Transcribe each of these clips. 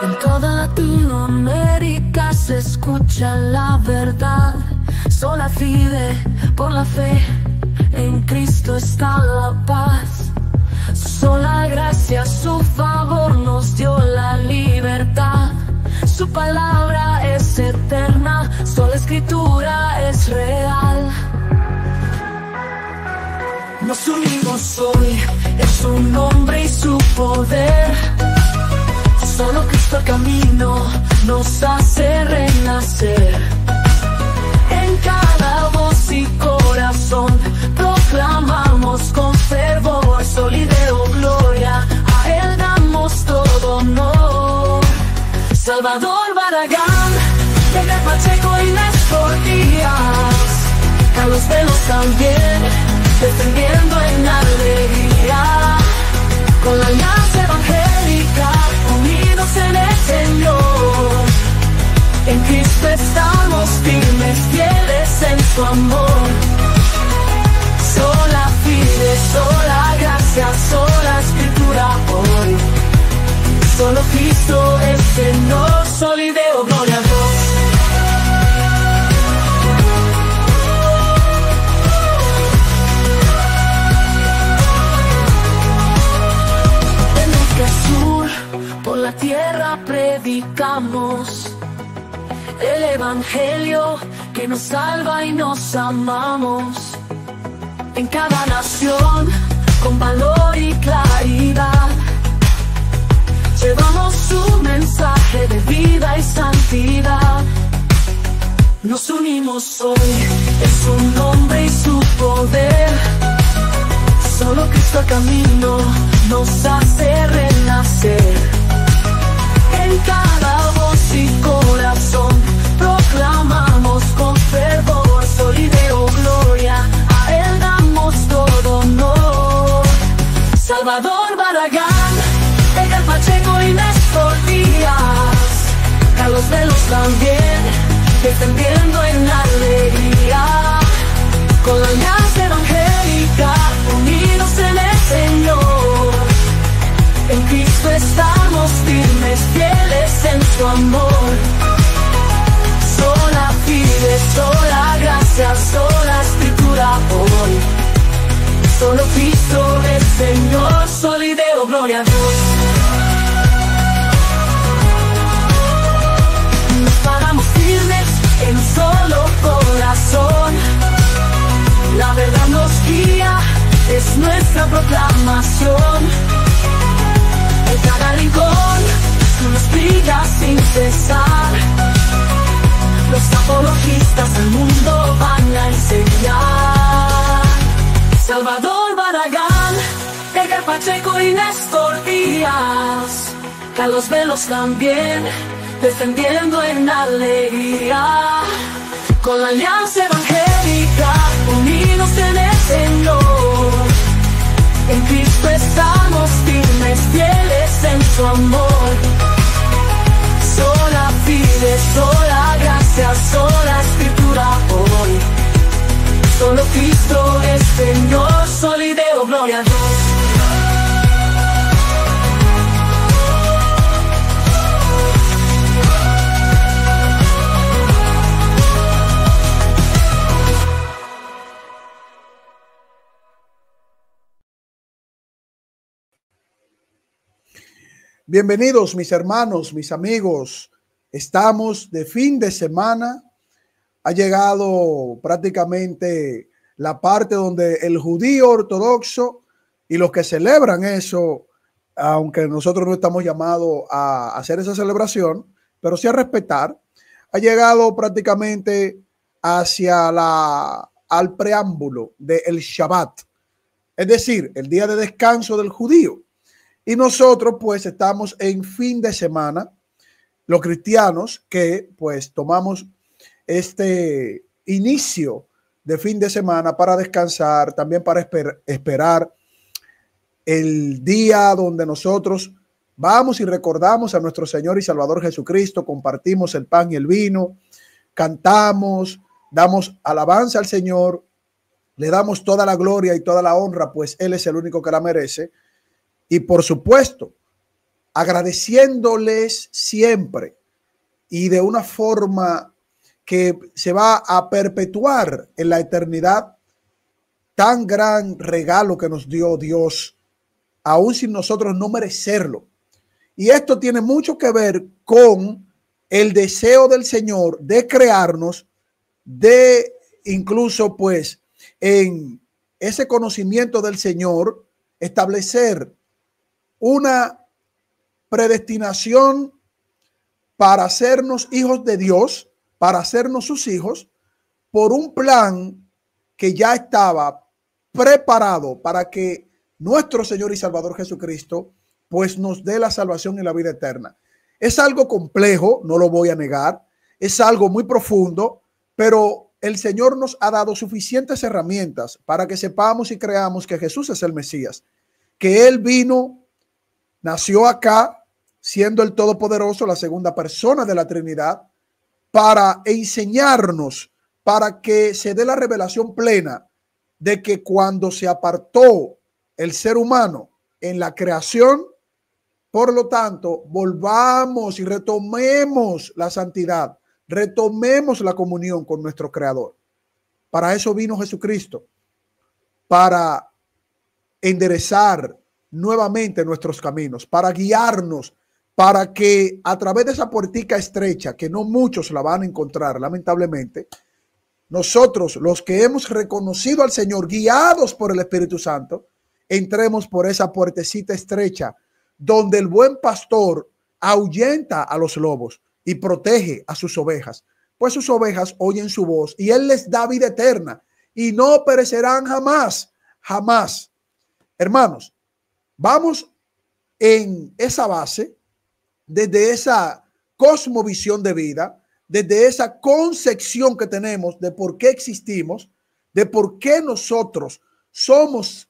En toda Latinoamérica se escucha la verdad. Sola fide por la fe, en Cristo está la paz. sola gracia, su favor nos dio la libertad. Su palabra es eterna, sola escritura es real. Nos unimos hoy, es su nombre y su poder Solo Cristo el camino nos hace renacer. En cada voz y corazón proclamamos con fervor, solideo gloria. A Él damos todo honor. Salvador Baragán, Pedro Pacheco y Néstor Díaz. Carlos Velos también, defendiendo en alegría. Con la alianza evangélica en el Señor. En Cristo estamos firmes, fieles en su amor. Sola fide, sola gracia, sola escritura hoy. Solo Cristo es Señor, solideo, gloria. predicamos el Evangelio que nos salva y nos amamos. En cada nación, con valor y claridad, llevamos su mensaje de vida y santidad. Nos unimos hoy en su nombre y su poder. Solo Cristo al camino nos hace renacer en cada voz y corazón proclamamos con fervor solideo gloria, a Él damos todo honor. Salvador Baragán, el Pacheco y Néstor Díaz, Carlos Velos también, defendiendo en alegría, la En Cristo estamos firmes, fieles en su amor. Sola pide, sola gracia, sola escritura hoy. Solo Cristo es Señor, solo y deo gloria a Dios. Nos paramos firmes en un solo corazón. La verdad nos guía, es nuestra proclamación cada rincón, tú los sin cesar. Los apologistas del mundo van a enseñar. Salvador Baragán, Edgar Pacheco y Néstor Díaz, Carlos Velos también, descendiendo en alegría. Con la alianza evangélica, unidos en el Señor, en Cristo estamos firmes, fieles en su amor. Sola fide, sola gracia, sola escritura hoy. Solo Cristo es Señor, solo y gloria a Dios. Bienvenidos mis hermanos, mis amigos. Estamos de fin de semana. Ha llegado prácticamente la parte donde el judío ortodoxo y los que celebran eso, aunque nosotros no estamos llamados a hacer esa celebración, pero sí a respetar, ha llegado prácticamente hacia la al preámbulo del el Shabbat, es decir, el día de descanso del judío. Y nosotros pues estamos en fin de semana, los cristianos que pues tomamos este inicio de fin de semana para descansar, también para esperar el día donde nosotros vamos y recordamos a nuestro Señor y Salvador Jesucristo, compartimos el pan y el vino, cantamos, damos alabanza al Señor, le damos toda la gloria y toda la honra, pues Él es el único que la merece. Y por supuesto, agradeciéndoles siempre y de una forma que se va a perpetuar en la eternidad, tan gran regalo que nos dio Dios, aún sin nosotros no merecerlo. Y esto tiene mucho que ver con el deseo del Señor de crearnos, de incluso pues en ese conocimiento del Señor, establecer una predestinación para hacernos hijos de Dios, para hacernos sus hijos, por un plan que ya estaba preparado para que nuestro Señor y Salvador Jesucristo pues nos dé la salvación y la vida eterna. Es algo complejo, no lo voy a negar, es algo muy profundo, pero el Señor nos ha dado suficientes herramientas para que sepamos y creamos que Jesús es el Mesías, que Él vino Nació acá siendo el Todopoderoso, la segunda persona de la Trinidad, para enseñarnos, para que se dé la revelación plena de que cuando se apartó el ser humano en la creación, por lo tanto, volvamos y retomemos la santidad, retomemos la comunión con nuestro Creador. Para eso vino Jesucristo, para enderezar nuevamente nuestros caminos, para guiarnos, para que a través de esa puertica estrecha, que no muchos la van a encontrar, lamentablemente, nosotros, los que hemos reconocido al Señor, guiados por el Espíritu Santo, entremos por esa puertecita estrecha, donde el buen pastor ahuyenta a los lobos y protege a sus ovejas, pues sus ovejas oyen su voz y él les da vida eterna y no perecerán jamás, jamás. Hermanos, Vamos en esa base, desde esa cosmovisión de vida, desde esa concepción que tenemos de por qué existimos, de por qué nosotros somos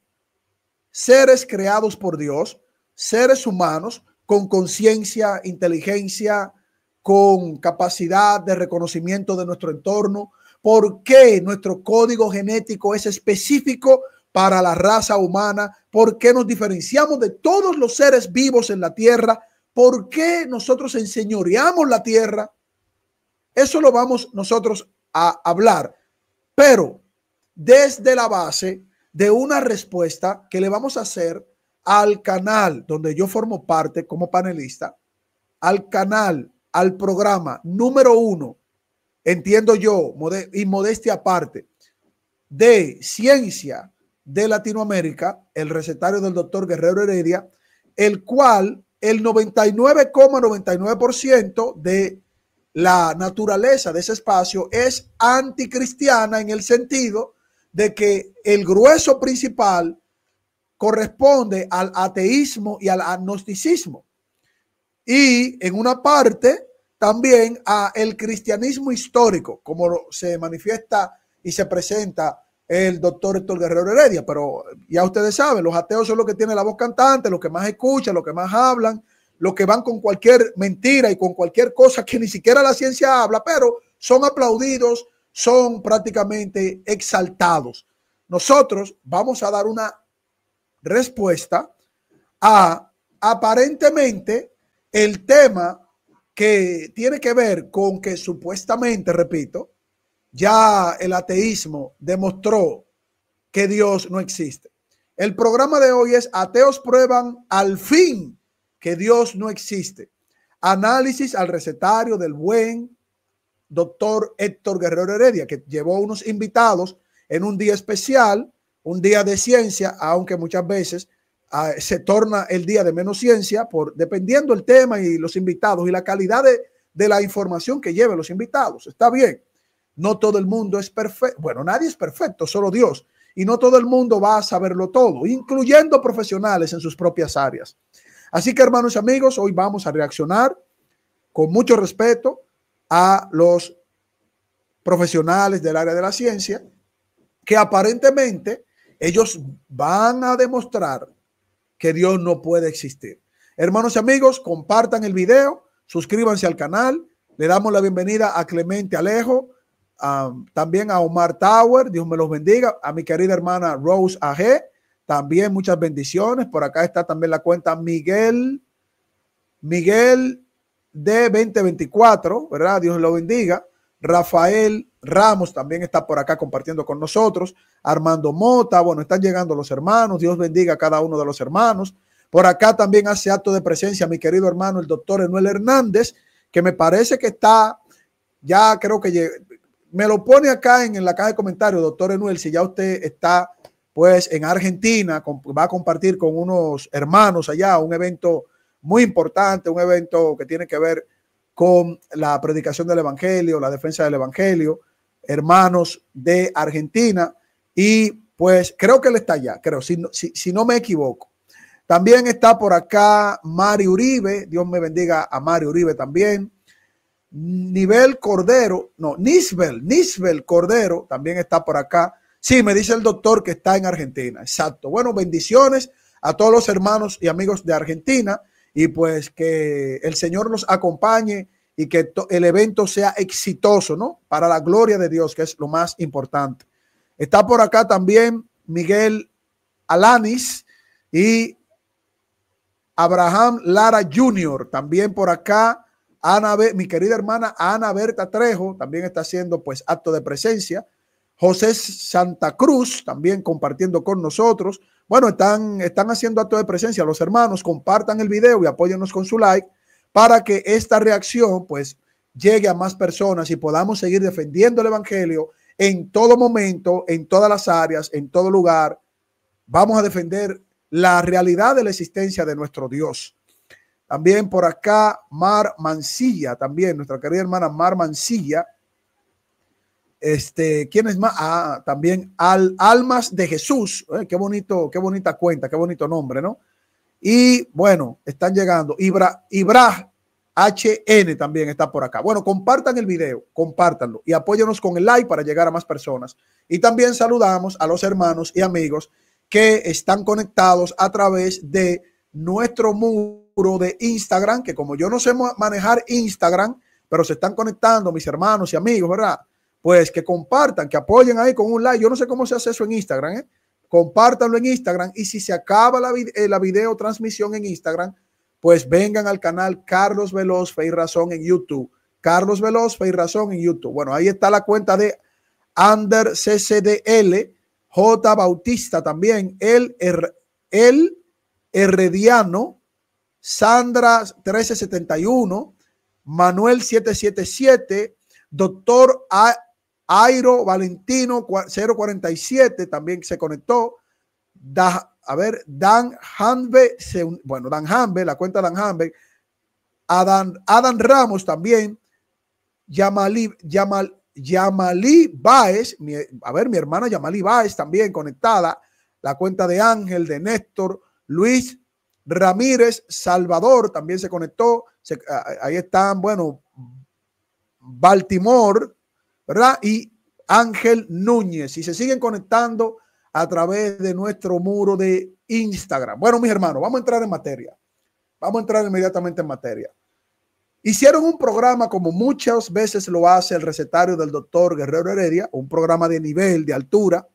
seres creados por Dios, seres humanos con conciencia, inteligencia, con capacidad de reconocimiento de nuestro entorno, por qué nuestro código genético es específico para la raza humana, por qué nos diferenciamos de todos los seres vivos en la tierra, por qué nosotros enseñoreamos la tierra. Eso lo vamos nosotros a hablar, pero desde la base de una respuesta que le vamos a hacer al canal donde yo formo parte como panelista, al canal, al programa número uno, entiendo yo, y modestia aparte, de ciencia, de Latinoamérica, el recetario del doctor Guerrero Heredia, el cual el 99,99% de la naturaleza de ese espacio es anticristiana en el sentido de que el grueso principal corresponde al ateísmo y al agnosticismo. Y en una parte también a el cristianismo histórico, como se manifiesta y se presenta el doctor Héctor Guerrero Heredia, pero ya ustedes saben, los ateos son los que tienen la voz cantante, los que más escuchan, los que más hablan, los que van con cualquier mentira y con cualquier cosa que ni siquiera la ciencia habla, pero son aplaudidos, son prácticamente exaltados. Nosotros vamos a dar una respuesta a aparentemente el tema que tiene que ver con que supuestamente, repito, ya el ateísmo demostró que Dios no existe. El programa de hoy es Ateos prueban al fin que Dios no existe. Análisis al recetario del buen doctor Héctor Guerrero Heredia, que llevó unos invitados en un día especial, un día de ciencia, aunque muchas veces ah, se torna el día de menos ciencia, por, dependiendo el tema y los invitados y la calidad de, de la información que lleven los invitados. Está bien. No todo el mundo es perfecto. Bueno, nadie es perfecto, solo Dios. Y no todo el mundo va a saberlo todo, incluyendo profesionales en sus propias áreas. Así que, hermanos y amigos, hoy vamos a reaccionar con mucho respeto a los profesionales del área de la ciencia, que aparentemente ellos van a demostrar que Dios no puede existir. Hermanos y amigos, compartan el video, suscríbanse al canal. Le damos la bienvenida a Clemente Alejo, también a Omar Tower, Dios me los bendiga. A mi querida hermana Rose AG, también muchas bendiciones. Por acá está también la cuenta Miguel, Miguel de 2024, ¿verdad? Dios lo bendiga. Rafael Ramos también está por acá compartiendo con nosotros. Armando Mota, bueno, están llegando los hermanos. Dios bendiga a cada uno de los hermanos. Por acá también hace acto de presencia mi querido hermano, el doctor Enuel Hernández, que me parece que está, ya creo que me lo pone acá en, la caja de comentarios, doctor Enuel, si ya usted está pues en Argentina, va a compartir con unos hermanos allá un evento muy importante, un evento que tiene que ver con la predicación del Evangelio, la defensa del Evangelio, hermanos de Argentina, y pues creo que él está allá, creo, si si no me equivoco. También está por acá Mari Uribe, Dios me bendiga a Mari Uribe también. Nivel Cordero, no, Nisbel, Nisbel Cordero también está por acá. Sí, me dice el doctor que está en Argentina. Exacto. Bueno, bendiciones a todos los hermanos y amigos de Argentina y pues que el Señor nos acompañe y que el evento sea exitoso, ¿no? Para la gloria de Dios, que es lo más importante. Está por acá también Miguel Alanis y Abraham Lara Jr., también por acá. Ana, mi querida hermana Ana Berta Trejo también está haciendo pues acto de presencia. José Santa Cruz también compartiendo con nosotros. Bueno, están, están haciendo acto de presencia. Los hermanos compartan el video y apóyennos con su like para que esta reacción pues llegue a más personas y podamos seguir defendiendo el Evangelio en todo momento, en todas las áreas, en todo lugar. Vamos a defender la realidad de la existencia de nuestro Dios. También por acá, Mar Mancilla, también nuestra querida hermana Mar Mancilla. Este, ¿quién es más? Ah, también Al, Almas de Jesús. Eh, qué bonito, qué bonita cuenta, qué bonito nombre, ¿no? Y bueno, están llegando. Ibra, Ibra HN también está por acá. Bueno, compartan el video, compártanlo y apóyanos con el like para llegar a más personas. Y también saludamos a los hermanos y amigos que están conectados a través de nuestro mundo de Instagram, que como yo no sé manejar Instagram, pero se están conectando mis hermanos y amigos, ¿verdad? Pues que compartan, que apoyen ahí con un like. Yo no sé cómo se hace eso en Instagram, ¿eh? Compártanlo en Instagram y si se acaba la, eh, videotransmisión la video transmisión en Instagram, pues vengan al canal Carlos Veloz Fe y Razón en YouTube. Carlos Veloz Fe y Razón en YouTube. Bueno, ahí está la cuenta de Under CCDL, J Bautista también, el, el Herediano Sandra 1371, Manuel 777, doctor Airo Valentino 047 también se conectó. Da, a ver, Dan Hanbe, bueno, Dan Hanbe, la cuenta Dan Hanbe, Adam, Ramos también, Yamali, Baez, a ver, mi hermana Yamali Baez también conectada, la cuenta de Ángel, de Néstor, Luis Ramírez Salvador también se conectó. ahí están, bueno, Baltimore, ¿verdad? Y Ángel Núñez. Y se siguen conectando a través de nuestro muro de Instagram. Bueno, mis hermanos, vamos a entrar en materia. Vamos a entrar inmediatamente en materia. Hicieron un programa como muchas veces lo hace el recetario del doctor Guerrero Heredia, un programa de nivel, de altura,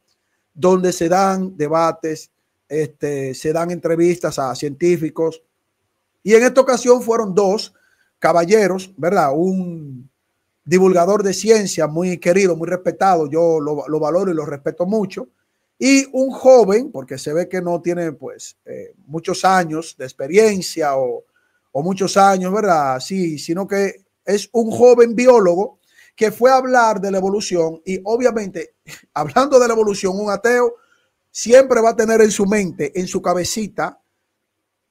donde se dan debates este, se dan entrevistas a científicos. Y en esta ocasión fueron dos caballeros, ¿verdad? Un divulgador de ciencia muy querido, muy respetado, yo lo, valoro y lo respeto mucho, y un joven, porque se ve que no tiene pues eh, muchos años de experiencia o, o muchos años, ¿verdad? Sí, sino que es un joven biólogo que fue a hablar de la evolución y obviamente, hablando de la evolución, un ateo siempre va a tener en su mente, en su cabecita,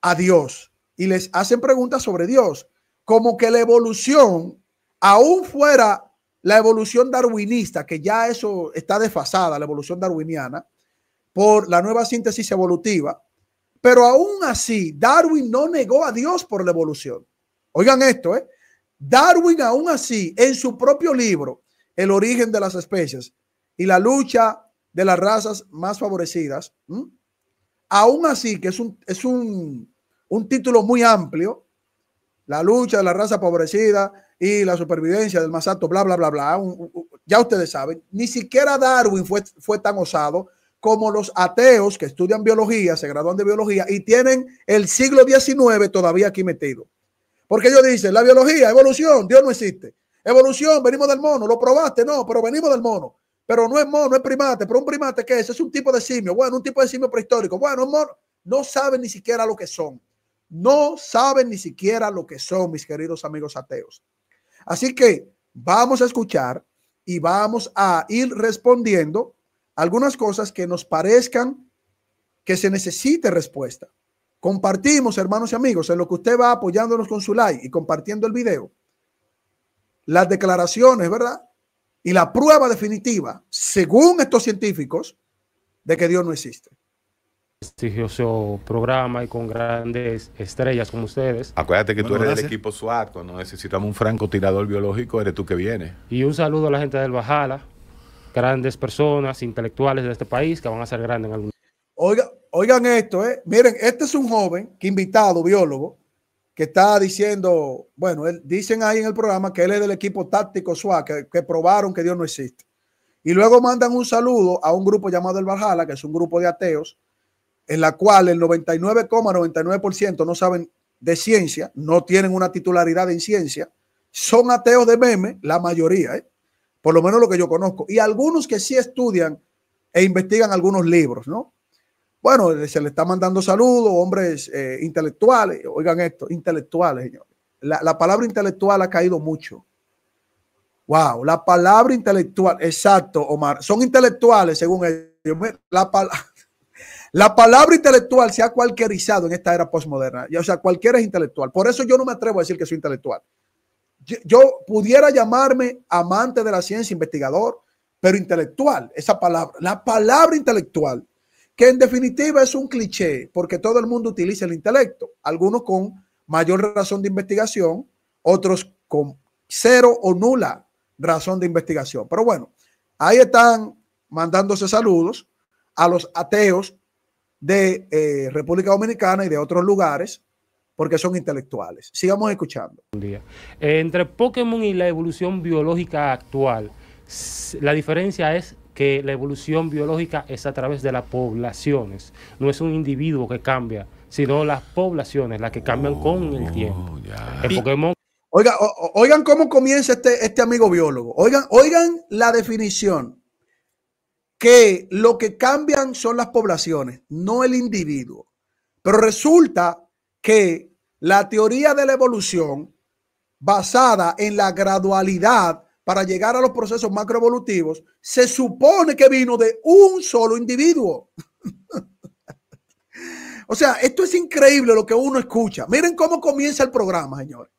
a Dios. Y les hacen preguntas sobre Dios, como que la evolución, aún fuera la evolución darwinista, que ya eso está desfasada, la evolución darwiniana, por la nueva síntesis evolutiva, pero aún así, Darwin no negó a Dios por la evolución. Oigan esto, ¿eh? Darwin aún así, en su propio libro, El origen de las especies y la lucha de las razas más favorecidas. Aún así, que es, un, es un, título muy amplio, la lucha de la raza favorecida y la supervivencia del más alto, bla, bla, bla, bla. ya ustedes saben, ni siquiera Darwin fue, fue tan osado como los ateos que estudian biología, se gradúan de biología y tienen el siglo XIX todavía aquí metido. Porque ellos dicen, la biología, evolución, Dios no existe. Evolución, venimos del mono, lo probaste, no, pero venimos del mono. Pero no es mono, es primate. Pero un primate, ¿qué es? Es un tipo de simio. Bueno, un tipo de simio prehistórico. Bueno, es No saben ni siquiera lo que son. No saben ni siquiera lo que son, mis queridos amigos ateos. Así que vamos a escuchar y vamos a ir respondiendo algunas cosas que nos parezcan que se necesite respuesta. Compartimos, hermanos y amigos, en lo que usted va apoyándonos con su like y compartiendo el video, las declaraciones, ¿verdad? y la prueba definitiva, según estos científicos, de que Dios no existe. Prestigioso programa y con grandes estrellas como ustedes. Acuérdate que tú eres del equipo SWAT. Cuando necesitamos un francotirador biológico, eres tú que vienes. Y un saludo a la gente del Bajala, grandes personas, intelectuales de este país que van a ser grandes en algún Oiga, oigan esto, eh. miren, este es un joven que invitado, biólogo, que está diciendo, bueno, dicen ahí en el programa que él es del equipo táctico SWAT, que, probaron que Dios no existe. Y luego mandan un saludo a un grupo llamado el Valhalla, que es un grupo de ateos, en la cual el 99,99% no saben de ciencia, no tienen una titularidad en ciencia, son ateos de meme, la mayoría, ¿eh? por lo menos lo que yo conozco, y algunos que sí estudian e investigan algunos libros, ¿no? Bueno, se le está mandando saludos, hombres eh, intelectuales. Oigan esto, intelectuales, señores. La, palabra intelectual ha caído mucho. Wow, la palabra intelectual, exacto, Omar. Son intelectuales, según ellos. La, la palabra intelectual se ha cualquierizado en esta era postmoderna. O sea, cualquiera es intelectual. Por eso yo no me atrevo a decir que soy intelectual. yo, yo pudiera llamarme amante de la ciencia, investigador, pero intelectual, esa palabra, la palabra intelectual que en definitiva es un cliché, porque todo el mundo utiliza el intelecto, algunos con mayor razón de investigación, otros con cero o nula razón de investigación. Pero bueno, ahí están mandándose saludos a los ateos de eh, República Dominicana y de otros lugares, porque son intelectuales. Sigamos escuchando. Entre Pokémon y la evolución biológica actual, la diferencia es que la evolución biológica es a través de las poblaciones. No es un individuo que cambia, sino las poblaciones, las que cambian con oh, el tiempo. oigan cómo comienza este, este amigo biólogo. Oigan, oigan la definición que lo que cambian son las poblaciones, no el individuo. Pero resulta que la teoría de la evolución basada en la gradualidad para llegar a los procesos macroevolutivos, se supone que vino de un solo individuo. o sea, esto es increíble lo que uno escucha. Miren cómo comienza el programa, señores.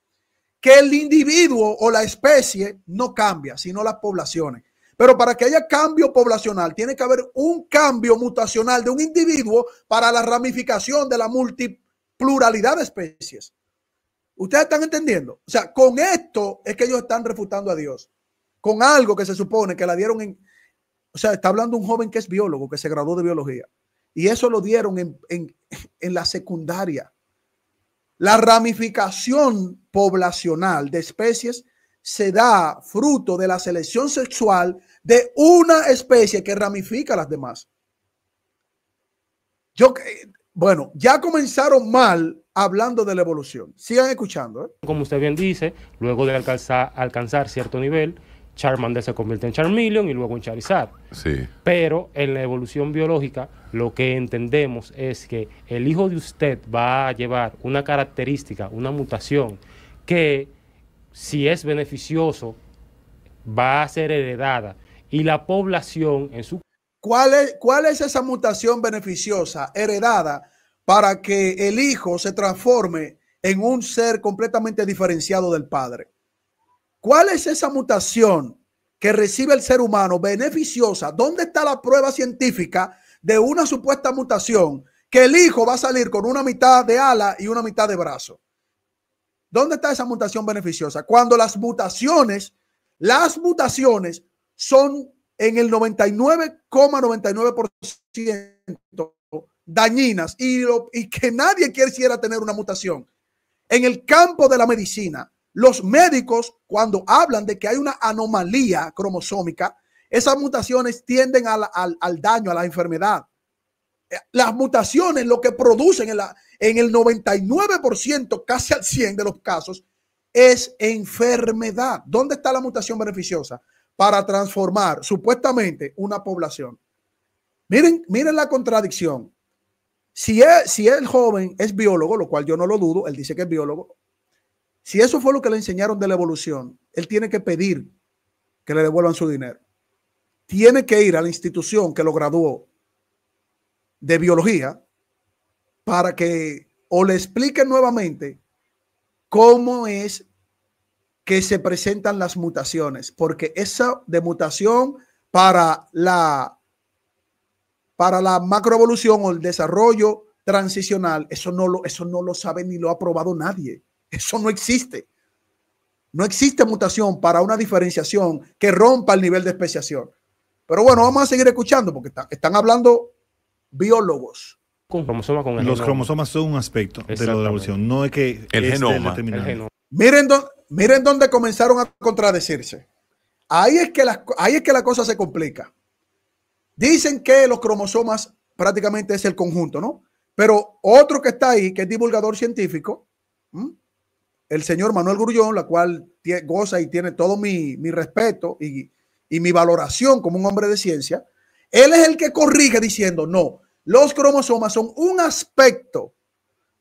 Que el individuo o la especie no cambia, sino las poblaciones. Pero para que haya cambio poblacional, tiene que haber un cambio mutacional de un individuo para la ramificación de la multipluralidad de especies. ¿Ustedes están entendiendo? O sea, con esto es que ellos están refutando a Dios con algo que se supone que la dieron en... O sea, está hablando un joven que es biólogo, que se graduó de biología. Y eso lo dieron en, la secundaria. La ramificación poblacional de especies se da fruto de la selección sexual de una especie que ramifica a las demás. Yo, bueno, ya comenzaron mal hablando de la evolución. Sigan escuchando. ¿eh? Como usted bien dice, luego de alcanzar, alcanzar cierto nivel, Charmander se convierte en Charmeleon y luego en Charizard. Sí. Pero en la evolución biológica lo que entendemos es que el hijo de usted va a llevar una característica, una mutación que si es beneficioso va a ser heredada y la población en su ¿Cuál es, ¿Cuál es esa mutación beneficiosa heredada para que el hijo se transforme en un ser completamente diferenciado del padre? ¿Cuál es esa mutación que recibe el ser humano beneficiosa? ¿Dónde está la prueba científica de una supuesta mutación que el hijo va a salir con una mitad de ala y una mitad de brazo? ¿Dónde está esa mutación beneficiosa? Cuando las mutaciones, las mutaciones son en el 99,99% dañinas y, y que nadie quisiera tener una mutación. En el campo de la medicina, los médicos, cuando hablan de que hay una anomalía cromosómica, esas mutaciones tienden al, daño, a la enfermedad. Eh, las mutaciones lo que producen en, la, en el 99%, casi al 100% de los casos, es enfermedad. ¿Dónde está la mutación beneficiosa? Para transformar supuestamente una población. Miren, miren la contradicción. Si, es, si el joven es biólogo, lo cual yo no lo dudo, él dice que es biólogo, si eso fue lo que le enseñaron de la evolución, él tiene que pedir que le devuelvan su dinero. Tiene que ir a la institución que lo graduó de biología para que o le expliquen nuevamente cómo es que se presentan las mutaciones, porque esa de mutación para la para la macroevolución o el desarrollo transicional, eso no lo eso no lo sabe ni lo ha probado nadie. Eso no existe. No existe mutación para una diferenciación que rompa el nivel de especiación. Pero bueno, vamos a seguir escuchando porque están hablando biólogos. Los cromosomas son un aspecto de la evolución, no es que el, genoma, Miren, miren dónde comenzaron a contradecirse. Ahí es, que la, ahí es que la cosa se complica. Dicen que los cromosomas prácticamente es el conjunto, ¿no? Pero otro que está ahí, que es divulgador científico, el señor Manuel Grullón, la cual goza y tiene todo mi, respeto y, mi valoración como un hombre de ciencia, él es el que corrige diciendo, no, los cromosomas son un aspecto,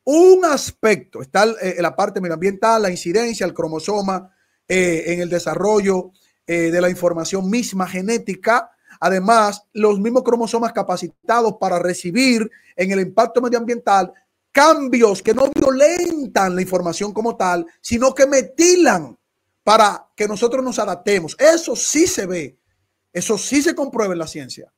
un aspecto, está eh, la parte medioambiental, la incidencia, el cromosoma eh, en el desarrollo eh, de la información misma genética. Además, los mismos cromosomas capacitados para recibir en el impacto medioambiental cambios que no violentan la información como tal, sino que metilan para que nosotros nos adaptemos. Eso sí se ve, eso sí se comprueba en la ciencia.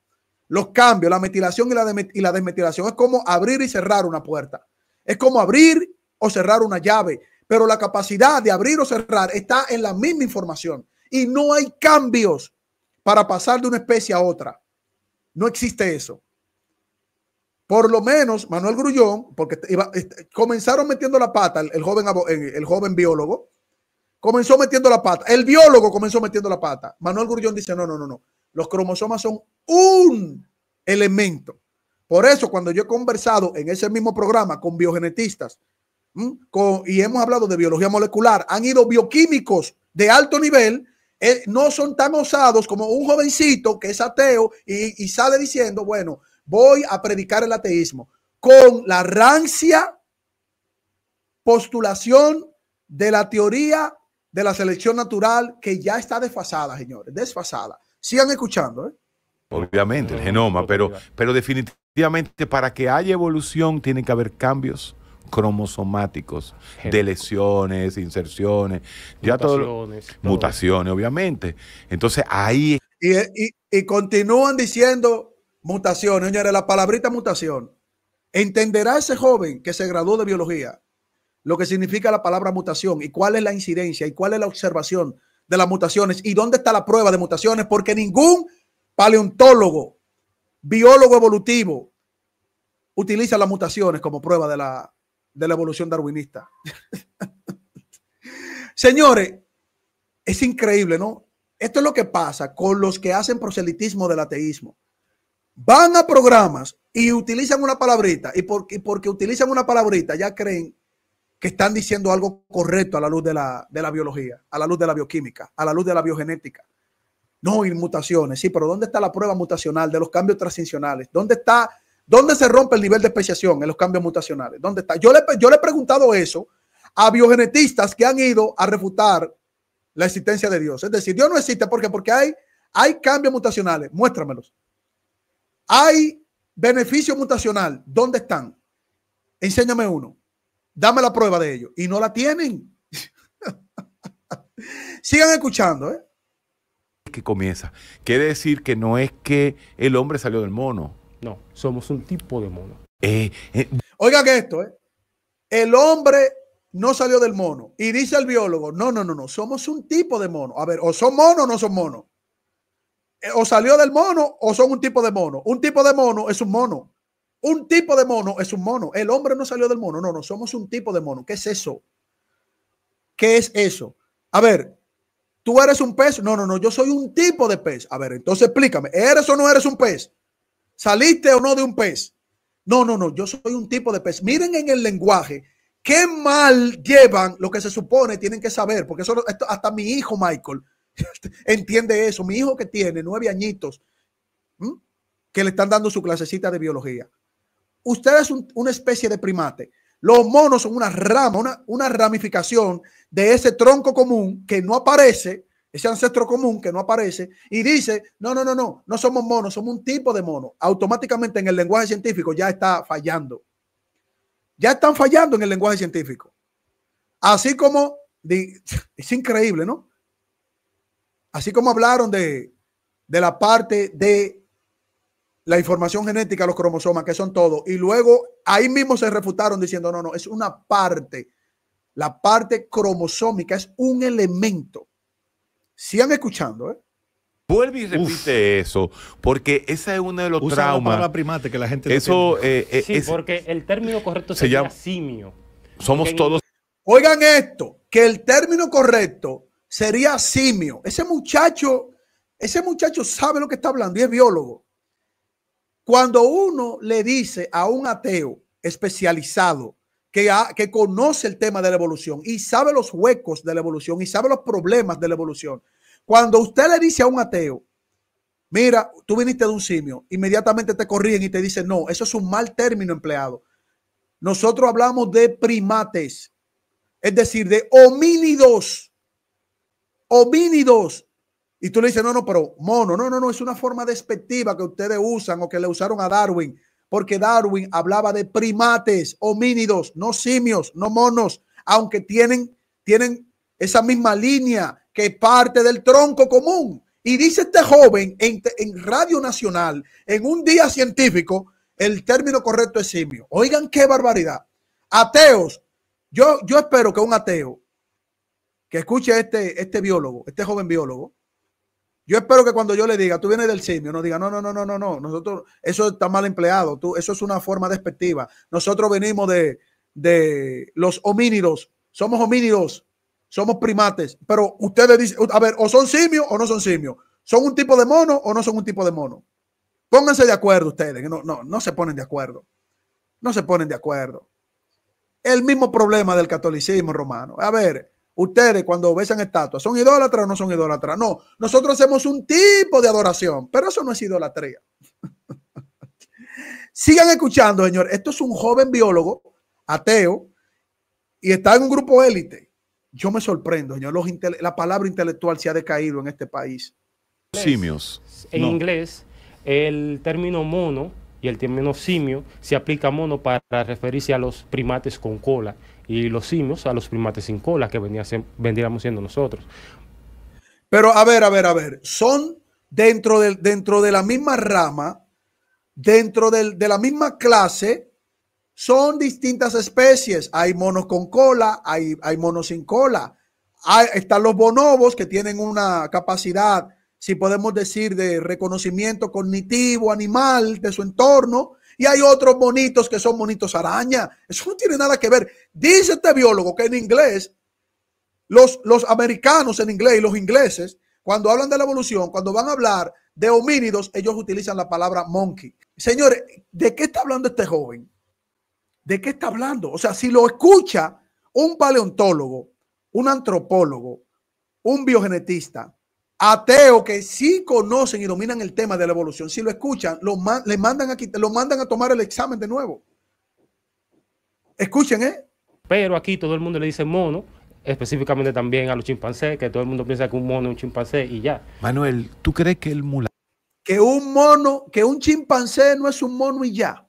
Los cambios, la metilación y la, y la desmetilación es como abrir y cerrar una puerta. Es como abrir o cerrar una llave, pero la capacidad de abrir o cerrar está en la misma información y no hay cambios para pasar de una especie a otra. No existe eso. Por lo menos Manuel Grullón, porque este, comenzaron metiendo la pata, el, joven, eh, el joven biólogo, comenzó metiendo la pata. El biólogo comenzó metiendo la pata. Manuel Grullón dice, no, no, no, no. Los cromosomas son un elemento. Por eso cuando yo he conversado en ese mismo programa con biogenetistas y hemos hablado de biología molecular, han ido bioquímicos de alto nivel, eh, no son tan osados como un jovencito que es ateo y sale diciendo, bueno, voy a predicar el ateísmo con la rancia postulación de la teoría de la selección natural que ya está desfasada, señores, desfasada. Sigan escuchando. ¿eh? Obviamente, el genoma, pero, pero definitivamente para que haya evolución tiene que haber cambios cromosomáticos, de lesiones, inserciones, mutaciones, ya mutaciones, obviamente. Entonces ahí... y continúan diciendo Mutaciones, señores, la palabrita mutación. ¿Entenderá ese joven que se graduó de biología lo que significa la palabra mutación y cuál es la incidencia y cuál es la observación de las mutaciones y dónde está la prueba de mutaciones? Porque ningún paleontólogo, biólogo evolutivo, utiliza las mutaciones como prueba de la, de la evolución darwinista. Señores, es increíble, ¿no? Esto es lo que pasa con los que hacen proselitismo del ateísmo van a programas y utilizan una palabrita y porque, porque utilizan una palabrita ya creen que están diciendo algo correcto a la luz de la, biología, a la luz de la bioquímica, a la luz de la biogenética. No, y mutaciones, sí, pero ¿dónde está la prueba mutacional de los cambios transicionales? ¿Dónde está, dónde se rompe el nivel de especiación en los cambios mutacionales? ¿Dónde está? Yo le, yo le he preguntado eso a biogenetistas que han ido a refutar la existencia de Dios. Es decir, Dios no existe porque porque hay, hay cambios mutacionales. Muéstramelos. Hay beneficio mutacional. ¿Dónde están? Enséñame uno. Dame la prueba de ello. Y no la tienen. Sigan escuchando, ¿eh? Que comienza. Quiere decir que no es que el hombre salió del mono. No, somos un tipo de mono. Eh, que eh, Oigan esto, ¿eh? El hombre no salió del mono. Y dice el biólogo, no, no, no, no, somos un tipo de mono. A ver, o son monos o no son monos. Eh, o salió del mono o son un tipo de mono. Un tipo de mono es un mono. Un tipo de mono es un mono. El hombre no salió del mono. No, no, somos un tipo de mono. ¿Qué es eso? ¿Qué es eso? A ver, tú eres un pez. No, no, no, yo soy un tipo de pez. A ver, entonces explícame, ¿eres o no eres un pez? ¿Saliste o no de un pez? No, no, no, yo soy un tipo de pez. Miren en el lenguaje qué mal llevan lo que se supone tienen que saber, porque eso hasta mi hijo Michael entiende eso. Mi hijo que tiene nueve añitos, que le están dando su clasecita de biología. Usted es una especie de primate. Los monos son una rama, una, una ramificación de ese tronco común que no aparece, ese ancestro común que no aparece, y dice, no, no, no, no, no somos monos, somos un tipo de mono. Automáticamente en el lenguaje científico ya está fallando. Ya están fallando en el lenguaje científico. Así como, es increíble, ¿no? Así como hablaron de, la parte de la información genética, los cromosomas, que son todos, y luego ahí mismo se refutaron diciendo, no, no, es una parte, la parte cromosómica es un elemento. Sigan escuchando, ¿eh? Vuelve y repite eso, porque esa es uno de los Usa traumas. primate que la gente eso, eh, eh, sí, porque el término correcto se llama simio. Somos todos. Oigan esto, que el término correcto sería simio. Ese muchacho, ese muchacho sabe lo que está hablando y es biólogo. Cuando uno le dice a un ateo especializado que, que conoce el tema de la evolución y sabe los huecos de la evolución y sabe los problemas de la evolución, cuando usted le dice a un ateo, mira, tú viniste de un simio, inmediatamente te corrigen y te dicen, no, eso es un mal término empleado. Nosotros hablamos de primates, es decir, de homínidos homínidos. Y tú le dices, no, no, pero mono, no, no, no, es una forma despectiva que ustedes usan o que le usaron a Darwin, porque Darwin hablaba de primates, homínidos, no simios, no monos, aunque tienen, tienen esa misma línea que parte del tronco común. Y dice este joven en, en Radio Nacional, en un día científico, el término correcto es simio. Oigan qué barbaridad. Ateos, yo, yo espero que un ateo que escuche este, este biólogo, este joven biólogo, yo espero que cuando yo le diga, tú vienes del simio, no diga, no, no, no, no, no, no, nosotros, eso está mal empleado, tú, eso es una forma despectiva. Nosotros venimos de, los homínidos, somos homínidos, somos primates, pero ustedes dicen, a ver, o son simios o no son simios, son un tipo de mono o no son un tipo de mono. Pónganse de acuerdo ustedes, no, no, no se ponen de acuerdo, no se ponen de acuerdo. El mismo problema del catolicismo romano. A ver, Ustedes cuando besan estatuas, ¿son idólatras o no son idólatras? No, nosotros hacemos un tipo de adoración, pero eso no es idolatría. Sigan escuchando, señor. Esto es un joven biólogo, ateo, y está en un grupo élite. Yo me sorprendo, señor. Los la palabra intelectual se ha decaído en este país. Simios. En inglés, el término mono y el término simio se aplica a mono para referirse a los primates con cola y los simios a los primates sin cola que veníamos vendríamos siendo nosotros. Pero a ver, a ver, a ver, son dentro de, dentro de la misma rama, dentro de, la misma clase, son distintas especies. Hay monos con cola, hay, monos sin cola. están los bonobos que tienen una capacidad si podemos decir, de reconocimiento cognitivo, animal, de su entorno. Y hay otros bonitos que son bonitos araña. Eso no tiene nada que ver. Dice este biólogo que en inglés, los, los americanos en inglés y los ingleses, cuando hablan de la evolución, cuando van a hablar de homínidos, ellos utilizan la palabra monkey. Señores, ¿de qué está hablando este joven? ¿De qué está hablando? O sea, si lo escucha un paleontólogo, un antropólogo, un biogenetista, ateos que sí conocen y dominan el tema de la evolución, si lo escuchan, lo le mandan a lo mandan a tomar el examen de nuevo. Escuchen, ¿eh? Pero aquí todo el mundo le dice mono, específicamente también a los chimpancés, que todo el mundo piensa que un mono es un chimpancé y ya. Manuel, ¿tú crees que el mula Que un mono, que un chimpancé no es un mono y ya.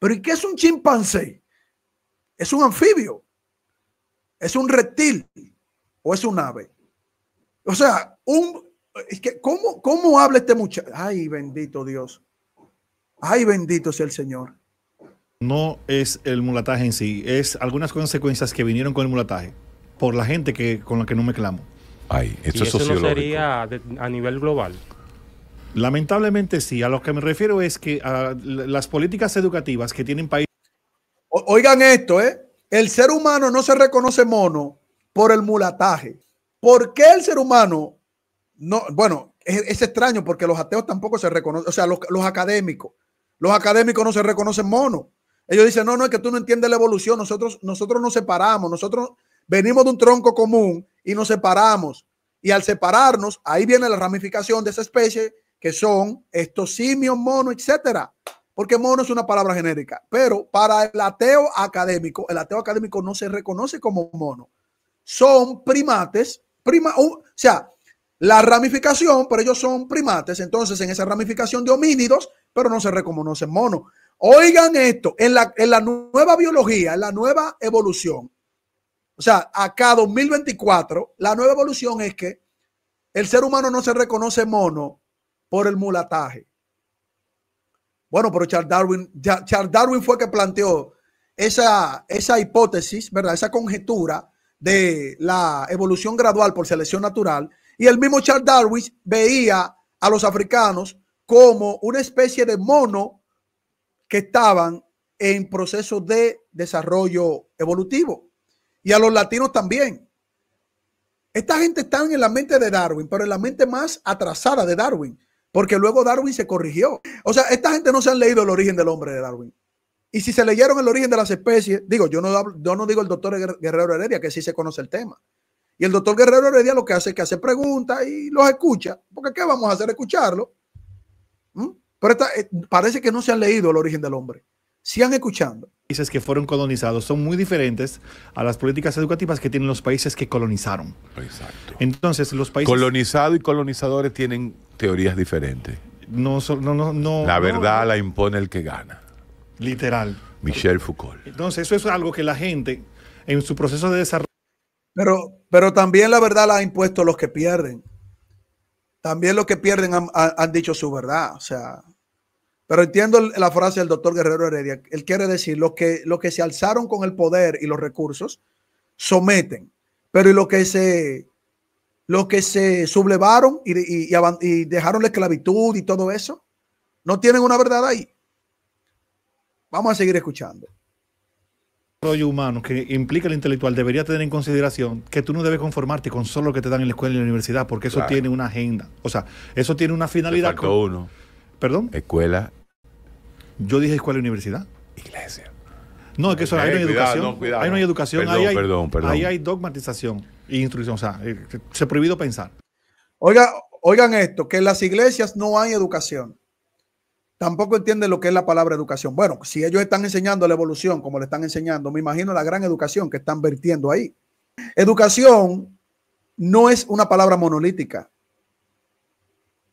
Pero ¿y qué es un chimpancé? Es un anfibio, es un reptil o es un ave. O sea, un, que, ¿cómo, habla este muchacho? Ay, bendito Dios. Ay, bendito sea el Señor. No es el mulataje en sí, es algunas consecuencias que vinieron con el mulataje, por la gente que, con la que no me clamo. Ay, esto es eso sería a nivel global? Lamentablemente sí. A lo que me refiero es que las políticas educativas que tienen países. Oigan esto, ¿eh? El ser humano no se reconoce mono por el mulataje. ¿Por qué el ser humano no, bueno, es, extraño porque los ateos tampoco se reconocen, o sea, los, académicos, los académicos no se reconocen monos. Ellos dicen, no, no, es que tú no entiendes la evolución, nosotros, nosotros nos separamos, nosotros venimos de un tronco común y nos separamos. Y al separarnos, ahí viene la ramificación de esa especie que son estos simios, monos, etcétera. Porque mono es una palabra genérica, pero para el ateo académico, el ateo académico no se reconoce como mono. Son primates prima, o sea, la ramificación, pero ellos son primates, entonces en esa ramificación de homínidos, pero no se reconocen monos. Oigan esto, en la, en la nueva biología, en la nueva evolución, o sea, acá 2024, la nueva evolución es que el ser humano no se reconoce mono por el mulataje. Bueno, pero Charles Darwin, Charles Darwin fue que planteó esa, esa hipótesis, ¿verdad? Esa conjetura de la evolución gradual por selección natural. Y el mismo Charles Darwin veía a los africanos como una especie de mono que estaban en proceso de desarrollo evolutivo. Y a los latinos también. Esta gente está en la mente de Darwin, pero en la mente más atrasada de Darwin, porque luego Darwin se corrigió. O sea, esta gente no se han leído el origen del hombre de Darwin. Y si se leyeron el origen de las especies, digo, yo no, digo el doctor Guerrero Heredia, que sí se conoce el tema. Y el doctor Guerrero Heredia lo que hace es que hace preguntas y los escucha, porque ¿qué vamos a hacer? Escucharlo. ¿Mm? Pero eh, parece que no se han leído el origen del hombre. Se han escuchando. Países que fueron colonizados son muy diferentes a las políticas educativas que tienen los países que colonizaron. Exacto. Entonces, los países. Colonizado y colonizadores tienen teorías diferentes. No, no, no. la verdad la impone el que gana. Literal. Michel Foucault. Entonces, eso es algo que la gente en su proceso de desarrollo. Pero, pero también la verdad la ha impuesto los que pierden. También los que pierden han, dicho su verdad. O sea, pero entiendo la frase del doctor Guerrero Heredia. Él quiere decir, los que, los que se alzaron con el poder y los recursos someten, pero y los que se, los que se sublevaron y dejaron la esclavitud y todo eso, no tienen una verdad ahí. Vamos a seguir escuchando. El desarrollo humano que implica el intelectual debería tener en consideración que tú no debes conformarte con solo lo que te dan en la escuela y en la universidad, porque eso tiene una agenda. O sea, eso tiene una finalidad. uno. ¿Perdón? Escuela. Yo dije escuela y universidad. Iglesia. No, es que eso no hay educación. No, ahí no hay educación. Perdón, ahí, hay, perdón, perdón. ahí hay dogmatización e instrucción. O sea, eh, se ha prohibido pensar. Oiga, oigan esto, que en las iglesias no hay educación tampoco entiende lo que es la palabra educación. Bueno, si ellos están enseñando la evolución como le están enseñando, me imagino la gran educación que están vertiendo ahí. Educación no es una palabra monolítica.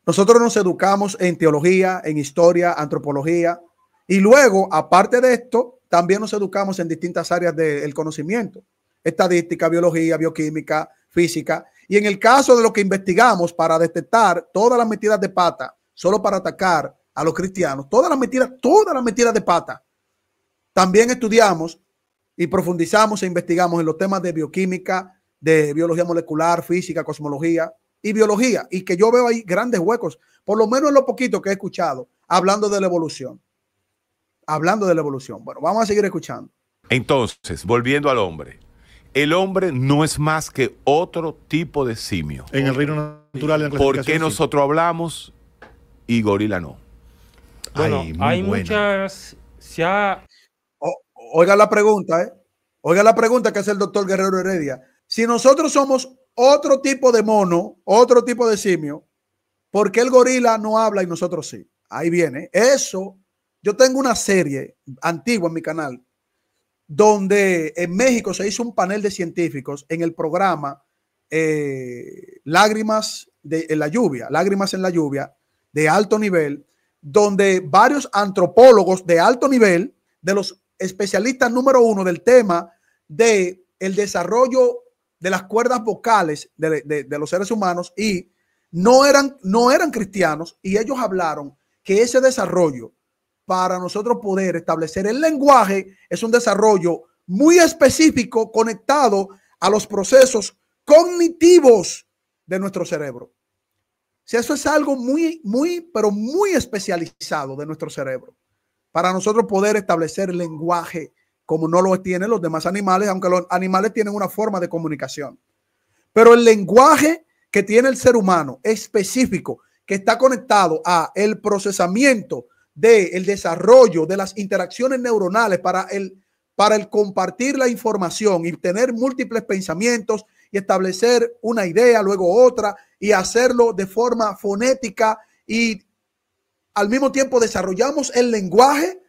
Nosotros nos educamos en teología, en historia, antropología, y luego, aparte de esto, también nos educamos en distintas áreas del conocimiento, estadística, biología, bioquímica, física. Y en el caso de lo que investigamos para detectar todas las metidas de pata, solo para atacar a los cristianos, todas las mentiras, todas las mentiras de pata. También estudiamos y profundizamos e investigamos en los temas de bioquímica, de biología molecular, física, cosmología y biología. Y que yo veo ahí grandes huecos, por lo menos en lo poquito que he escuchado, hablando de la evolución. Hablando de la evolución. Bueno, vamos a seguir escuchando. Entonces, volviendo al hombre. El hombre no es más que otro tipo de simio. En el reino natural. En ¿Por qué nosotros hablamos y gorila no? hay muchas. oiga la pregunta, ¿eh? Oiga la pregunta que hace el doctor Guerrero Heredia. Si nosotros somos otro tipo de mono, otro tipo de simio, ¿por qué el gorila no habla y nosotros sí? Ahí viene. Eso, yo tengo una serie antigua en mi canal donde en México se hizo un panel de científicos en el programa eh, Lágrimas en la lluvia, Lágrimas en la lluvia, de alto nivel, donde varios antropólogos de alto nivel, de los especialistas número uno del tema de el desarrollo de las cuerdas vocales de, los seres humanos y no eran, no eran cristianos y ellos hablaron que ese desarrollo para nosotros poder establecer el lenguaje es un desarrollo muy específico conectado a los procesos cognitivos de nuestro cerebro. Si eso es algo muy, muy, pero muy especializado de nuestro cerebro para nosotros poder establecer lenguaje como no lo tienen los demás animales, aunque los animales tienen una forma de comunicación. Pero el lenguaje que tiene el ser humano específico, que está conectado a el procesamiento del el desarrollo de las interacciones neuronales para el, para el compartir la información y tener múltiples pensamientos y establecer una idea, luego otra, y hacerlo de forma fonética y al mismo tiempo desarrollamos el lenguaje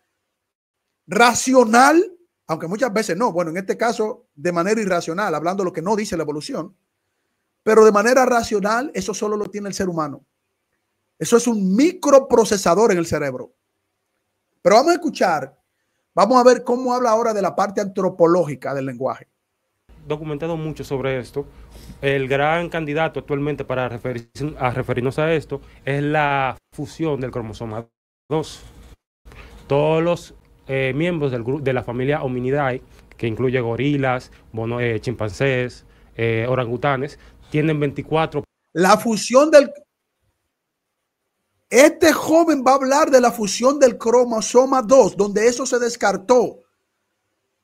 racional, aunque muchas veces no, bueno, en este caso de manera irracional, hablando de lo que no dice la evolución, pero de manera racional, eso solo lo tiene el ser humano. Eso es un microprocesador en el cerebro. Pero vamos a escuchar, vamos a ver cómo habla ahora de la parte antropológica del lenguaje documentado mucho sobre esto. El gran candidato actualmente para referirnos a esto es la fusión del cromosoma 2. Todos los eh, miembros del de la familia Hominidae, que incluye gorilas, eh, chimpancés, eh, orangutanes, tienen 24. La fusión del... Este joven va a hablar de la fusión del cromosoma 2, donde eso se descartó,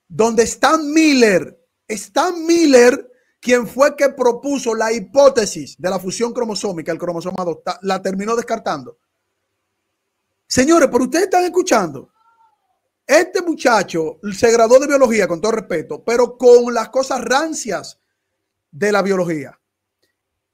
donde Stan Miller Stan Miller, quien fue que propuso la hipótesis de la fusión cromosómica, el cromosoma 2, la terminó descartando. Señores, pero ustedes están escuchando. Este muchacho se graduó de biología, con todo respeto, pero con las cosas rancias de la biología.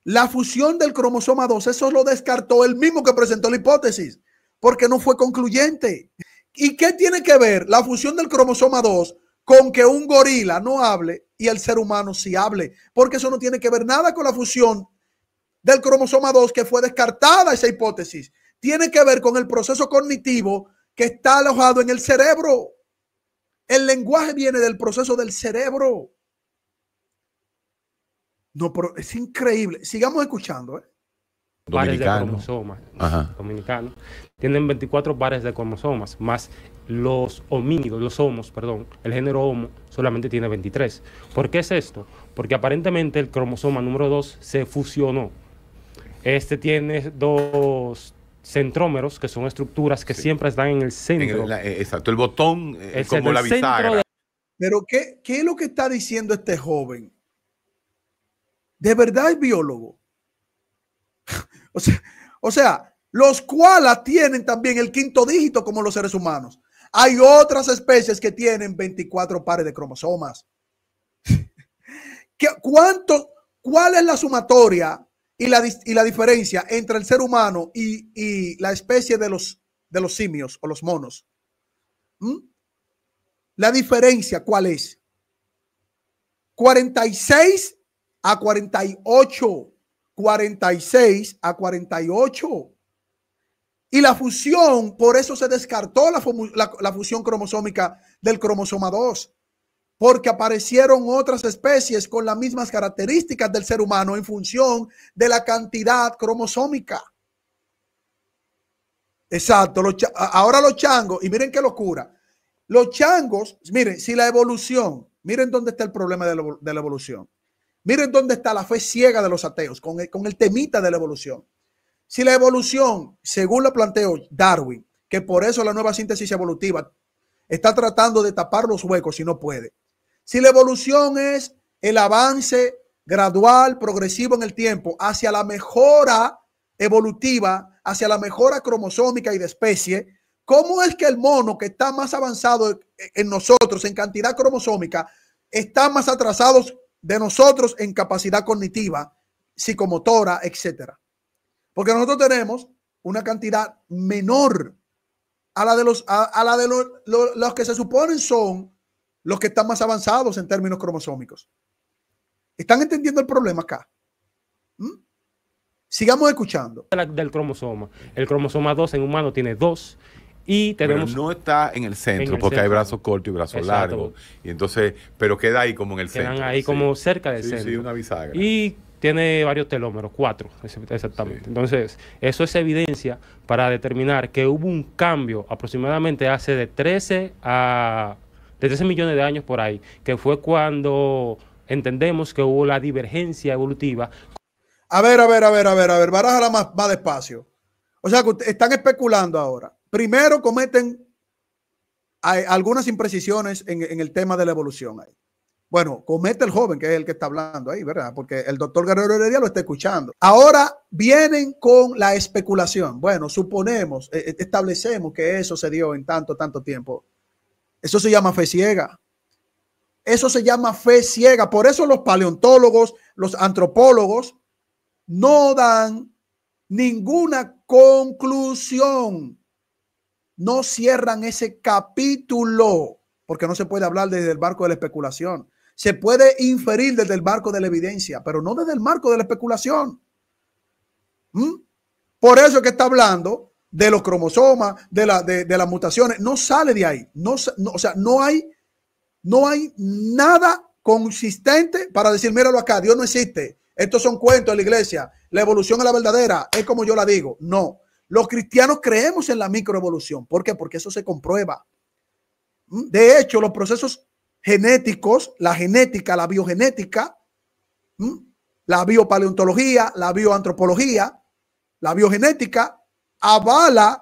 La fusión del cromosoma 2, eso lo descartó el mismo que presentó la hipótesis, porque no fue concluyente. ¿Y qué tiene que ver la fusión del cromosoma 2 con que un gorila no hable y el ser humano sí hable, porque eso no tiene que ver nada con la fusión del cromosoma 2 que fue descartada esa hipótesis. Tiene que ver con el proceso cognitivo que está alojado en el cerebro. El lenguaje viene del proceso del cerebro. No, pero es increíble. Sigamos escuchando. ¿eh? Dominicano. Tienen 24 pares de cromosomas, más los homínidos, los homos, perdón, el género homo solamente tiene 23. ¿Por qué es esto? Porque aparentemente el cromosoma número 2 se fusionó. Este tiene dos centrómeros, que son estructuras que siempre están en el centro. Eh, exacto, el botón es eh, como la bisagra. Pero ¿qué, es lo que está diciendo este joven? ¿De verdad es biólogo? o sea, o sea los cuales tienen también el quinto dígito como los seres humanos. Hay otras especies que tienen 24 pares de cromosomas. ¿Qué, cuánto, ¿Cuál es la sumatoria y la, diferencia entre el ser humano y, la especie de los, de los, simios o los monos? ¿Mm? La diferencia, ¿cuál es? 46 a 48. 46 a 48. Y la fusión, por eso se descartó la, fusión cromosómica del cromosoma 2, porque aparecieron otras especies con las mismas características del ser humano en función de la cantidad cromosómica. Exacto, ahora los changos, y miren qué locura, los changos, miren, si la evolución, miren dónde está el problema de la, evolución, miren dónde está la fe ciega de los ateos con con el temita de la evolución. Si la evolución, según lo planteó Darwin, que por eso la nueva síntesis evolutiva está tratando de tapar los huecos y no puede. Si la evolución es el avance gradual, progresivo en el tiempo, hacia la mejora evolutiva, hacia la mejora cromosómica y de especie, ¿cómo es que el mono que está más avanzado en nosotros en cantidad cromosómica está más atrasado de nosotros en capacidad cognitiva, psicomotora, etcétera? Porque nosotros tenemos una cantidad menor a la de los, la de los, que se suponen son los que están más avanzados en términos cromosómicos. ¿Están entendiendo el problema acá? ¿Mm? Sigamos escuchando. del cromosoma. El cromosoma 2 en humano tiene 2 y tenemos... no está en el centro porque hay brazos cortos y brazos largos. Y entonces, pero queda ahí como en el Quedan ahí como cerca del centro. Sí, una bisagra. Y tiene varios telómeros, cuatro exactamente. Entonces, eso es evidencia para determinar que hubo un cambio aproximadamente hace de 13 a 13 millones de años por ahí, que fue cuando entendemos que hubo la divergencia evolutiva. A ver, a ver, a ver, a ver, a ver, barájala más, despacio. O sea, que están especulando ahora. Primero cometen algunas imprecisiones en el tema de la evolución ahí. Bueno, comete el joven, que es el que está hablando ahí, ¿verdad? Porque el doctor Guerrero Heredia lo está escuchando. Ahora vienen con la especulación. Bueno, suponemos, eh, eh, establecemos que eso se dio en tanto, tanto tiempo. Eso se llama fe ciega. Eso se llama fe ciega. Por eso los paleontólogos, los antropólogos, no dan ninguna conclusión. No cierran ese capítulo, porque no se puede hablar desde el barco de la especulación se puede inferir desde el marco de la evidencia, pero no desde el marco de la especulación. ¿Mm? Por eso que está hablando de los cromosomas, de, la, de, las mutaciones, no sale de ahí. No, no, o sea, no hay, no hay nada consistente para decir, míralo acá, Dios no existe. Estos son cuentos de la iglesia. La evolución es la verdadera, es como yo la digo. No. Los cristianos creemos en la microevolución. ¿Por qué? Porque eso se comprueba. ¿Mm? De hecho, los procesos genéticos, la genética, la biogenética, la biopaleontología, la bioantropología, la biogenética, avala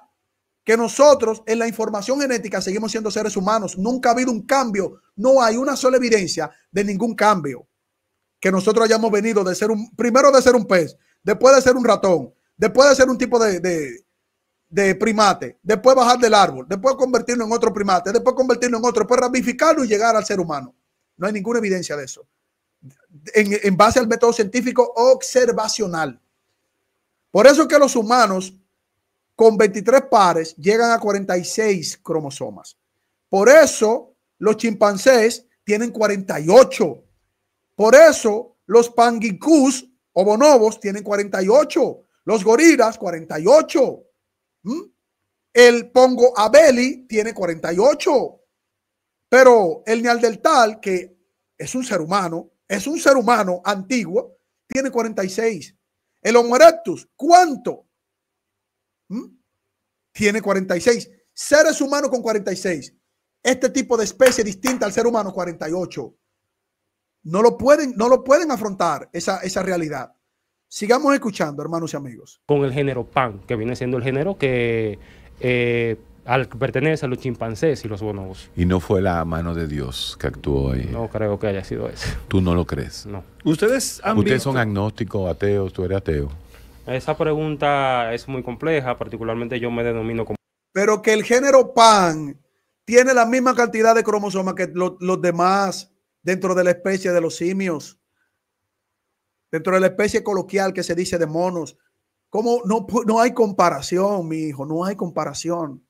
que nosotros en la información genética seguimos siendo seres humanos. Nunca ha habido un cambio, no hay una sola evidencia de ningún cambio. Que nosotros hayamos venido de ser un, primero de ser un pez, después de ser un ratón, después de ser un tipo de de primate, después bajar del árbol, después convertirlo en otro primate, después convertirlo en otro, después pues ramificarlo y llegar al ser humano. No hay ninguna evidencia de eso. En, base al método científico observacional. Por eso que los humanos con 23 pares llegan a 46 cromosomas. Por eso los chimpancés tienen 48. Por eso los panguicús o bonobos tienen 48. Los gorilas, 48. ¿Mm? El Pongo Abeli tiene 48. Pero el Neandertal, que es un ser humano, es un ser humano antiguo, tiene 46. El Homo erectus, ¿cuánto? ¿Mm? Tiene 46. Seres humanos con 46. Este tipo de especie distinta al ser humano, 48. No lo pueden, no lo pueden afrontar esa, esa realidad. Sigamos escuchando, hermanos y amigos. Con el género pan, que viene siendo el género que eh, al pertenece a los chimpancés y los bonobos. Y no fue la mano de Dios que actuó ahí. No creo que haya sido eso. Tú no lo crees. No. Ustedes Ustedes son agnósticos, ateos, tú eres ateo. Esa pregunta es muy compleja, particularmente yo me denomino como... Pero que el género pan tiene la misma cantidad de cromosomas que los demás dentro de la especie de los simios dentro de la especie coloquial que se dice de monos. ¿Cómo no, no hay comparación, mi hijo? No hay comparación.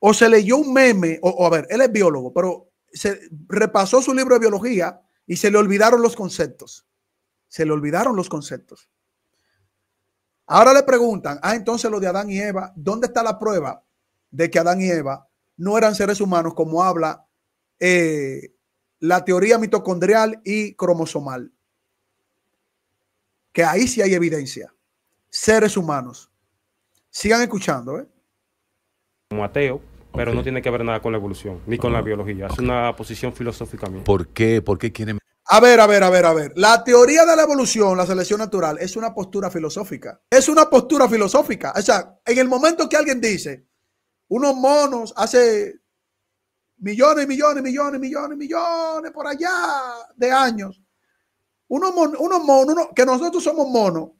O se leyó un meme, o, a ver, él es biólogo, pero se repasó su libro de biología y se le olvidaron los conceptos. Se le olvidaron los conceptos. Ahora le preguntan, ah, entonces lo de Adán y Eva, ¿dónde está la prueba de que Adán y Eva no eran seres humanos como habla eh, la teoría mitocondrial y cromosomal? que ahí sí hay evidencia. Seres humanos. Sigan escuchando, ¿eh? Como ateo, pero no tiene que ver nada con la evolución, ni con la biología. Es una posición filosófica ¿Por qué? ¿Por qué quieren...? A ver, a ver, a ver, a ver. La teoría de la evolución, la selección natural, es una postura filosófica. Es una postura filosófica. O sea, en el momento que alguien dice, unos monos hace millones, y millones, millones, millones, millones por allá de años, unos, monos, que nosotros somos monos,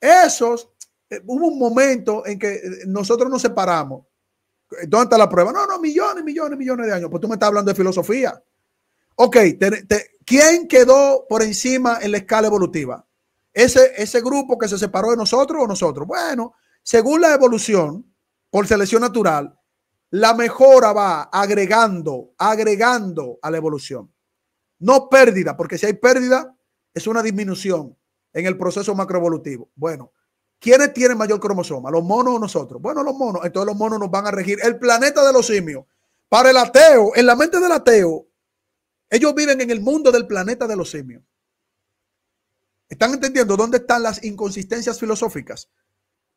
esos, eh, hubo un momento en que eh, nosotros nos separamos. ¿Dónde está la prueba? No, no, millones, millones, millones de años. Pues tú me estás hablando de filosofía. Ok, ¿quién quedó por encima en la escala evolutiva? ¿Ese, ¿Ese grupo que se separó de nosotros o nosotros? Bueno, según la evolución, por selección natural, la mejora va agregando, agregando a la evolución. No pérdida, porque si hay pérdida, es una disminución en el proceso macroevolutivo. Bueno, ¿quiénes tienen mayor cromosoma? ¿Los monos o nosotros? Bueno, los monos. Entonces los monos nos van a regir el planeta de los simios. Para el ateo, en la mente del ateo, ellos viven en el mundo del planeta de los simios. ¿Están entendiendo dónde están las inconsistencias filosóficas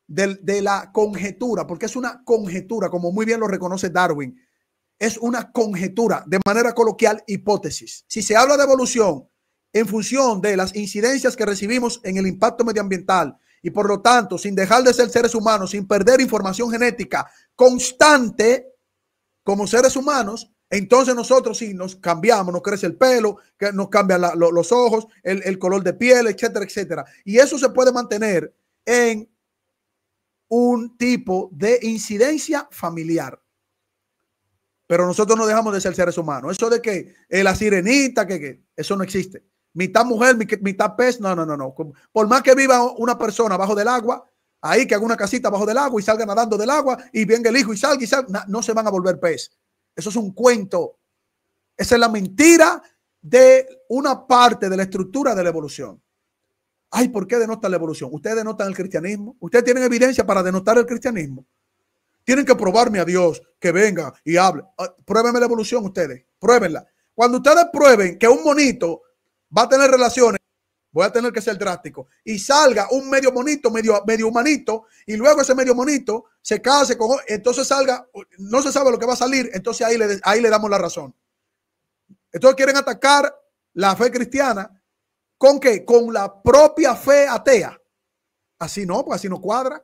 de, de la conjetura? Porque es una conjetura, como muy bien lo reconoce Darwin. Es una conjetura, de manera coloquial, hipótesis. Si se habla de evolución, en función de las incidencias que recibimos en el impacto medioambiental y por lo tanto, sin dejar de ser seres humanos, sin perder información genética constante como seres humanos, entonces nosotros sí nos cambiamos, nos crece el pelo, nos cambian los ojos, el, color de piel, etcétera, etcétera. Y eso se puede mantener en un tipo de incidencia familiar pero nosotros no dejamos de ser seres humanos. Eso de que eh, la sirenita, que, eso no existe mitad mujer, mitad pez. No, no, no, no. Por más que viva una persona bajo del agua, ahí que haga una casita bajo del agua y salga nadando del agua y venga el hijo y salga y salga, no, se van a volver pez. Eso es un cuento. Esa es la mentira de una parte de la estructura de la evolución. Ay, ¿por qué denotan la evolución? Ustedes denotan el cristianismo. Ustedes tienen evidencia para denotar el cristianismo. Tienen que probarme a Dios que venga y hable. Ah, pruébenme la evolución ustedes. Pruébenla. Cuando ustedes prueben que un monito va a tener relaciones, voy a tener que ser drástico. Y salga un medio monito, medio, medio humanito, y luego ese medio monito se case con, entonces salga, no se sabe lo que va a salir, entonces ahí le, ahí le damos la razón. Entonces quieren atacar la fe cristiana con qué? Con la propia fe atea. Así no, pues así no cuadra.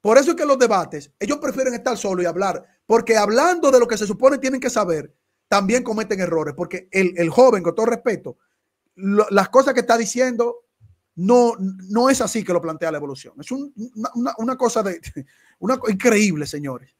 Por eso es que los debates, ellos prefieren estar solos y hablar, porque hablando de lo que se supone tienen que saber, también cometen errores, porque el, el joven, con todo respeto, las cosas que está diciendo no, no es así que lo plantea la evolución. Es una, cosa de una, increíble, señores.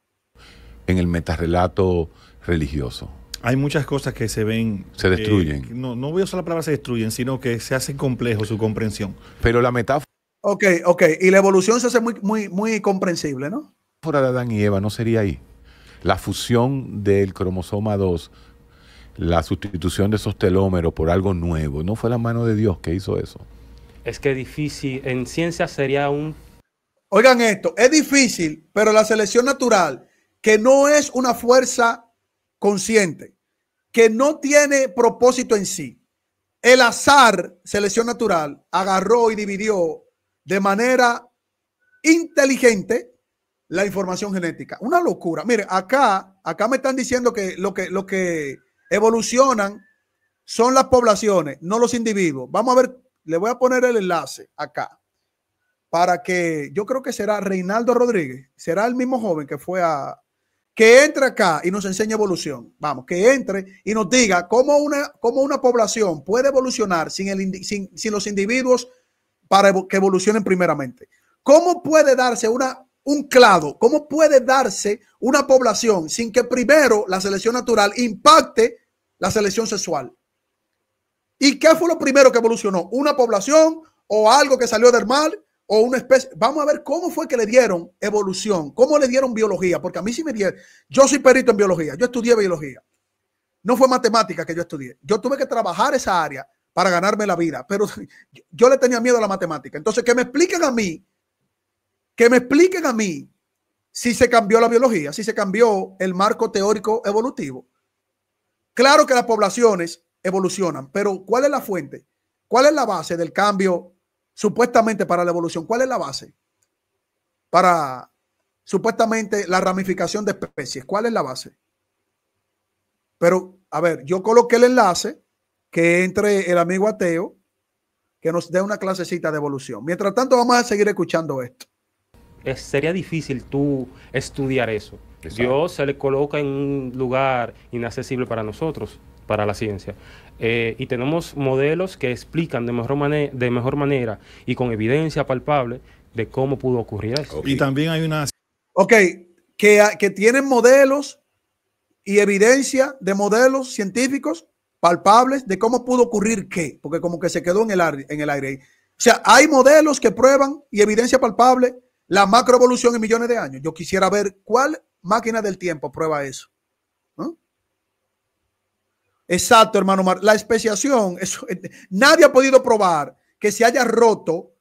En el metarrelato religioso. Hay muchas cosas que se ven. Se eh, destruyen. no, no voy a usar la palabra se destruyen, sino que se hace complejo su comprensión. Pero la metáfora. Ok, ok. Y la evolución se hace muy, muy, muy comprensible, ¿no? La metáfora de Adán y Eva no sería ahí. La fusión del cromosoma 2 la sustitución de esos telómeros por algo nuevo. No fue la mano de Dios que hizo eso. Es que difícil, en ciencia sería un... Oigan esto, es difícil, pero la selección natural, que no es una fuerza consciente, que no tiene propósito en sí, el azar, selección natural, agarró y dividió de manera inteligente la información genética. Una locura. Mire, acá, acá me están diciendo que lo que, lo que evolucionan son las poblaciones, no los individuos. Vamos a ver, le voy a poner el enlace acá para que yo creo que será Reinaldo Rodríguez, será el mismo joven que fue a que entre acá y nos enseñe evolución. Vamos, que entre y nos diga cómo una, cómo una población puede evolucionar sin, el, sin, los individuos para que evolucionen primeramente. ¿Cómo puede darse una, un clado? ¿Cómo puede darse una población sin que primero la selección natural impacte la selección sexual. ¿Y qué fue lo primero que evolucionó? ¿Una población o algo que salió del mar o una especie? Vamos a ver cómo fue que le dieron evolución, cómo le dieron biología, porque a mí sí me dieron, yo soy perito en biología, yo estudié biología. No fue matemática que yo estudié. Yo tuve que trabajar esa área para ganarme la vida, pero yo le tenía miedo a la matemática. Entonces, que me expliquen a mí, que me expliquen a mí si se cambió la biología, si se cambió el marco teórico evolutivo. Claro que las poblaciones evolucionan, pero ¿cuál es la fuente? ¿Cuál es la base del cambio supuestamente para la evolución? ¿Cuál es la base para supuestamente la ramificación de especies? ¿Cuál es la base? Pero, a ver, yo coloqué el enlace que entre el amigo ateo que nos dé una clasecita de evolución. Mientras tanto, vamos a seguir escuchando esto. Es, sería difícil tú estudiar eso. Dios se le coloca en un lugar inaccesible para nosotros, para la ciencia. Eh, y tenemos modelos que explican de mejor, manera y con evidencia palpable de cómo pudo ocurrir eso. Y también hay una... Ok, que, que tienen modelos y evidencia de modelos científicos palpables de cómo pudo ocurrir qué, porque como que se quedó en el, en el aire. O sea, hay modelos que prueban y evidencia palpable la macroevolución en millones de años. Yo quisiera ver cuál Máquina del tiempo, prueba eso. Exacto, hermano. Mar la especiación, eso, eh, nadie ha podido probar que se haya roto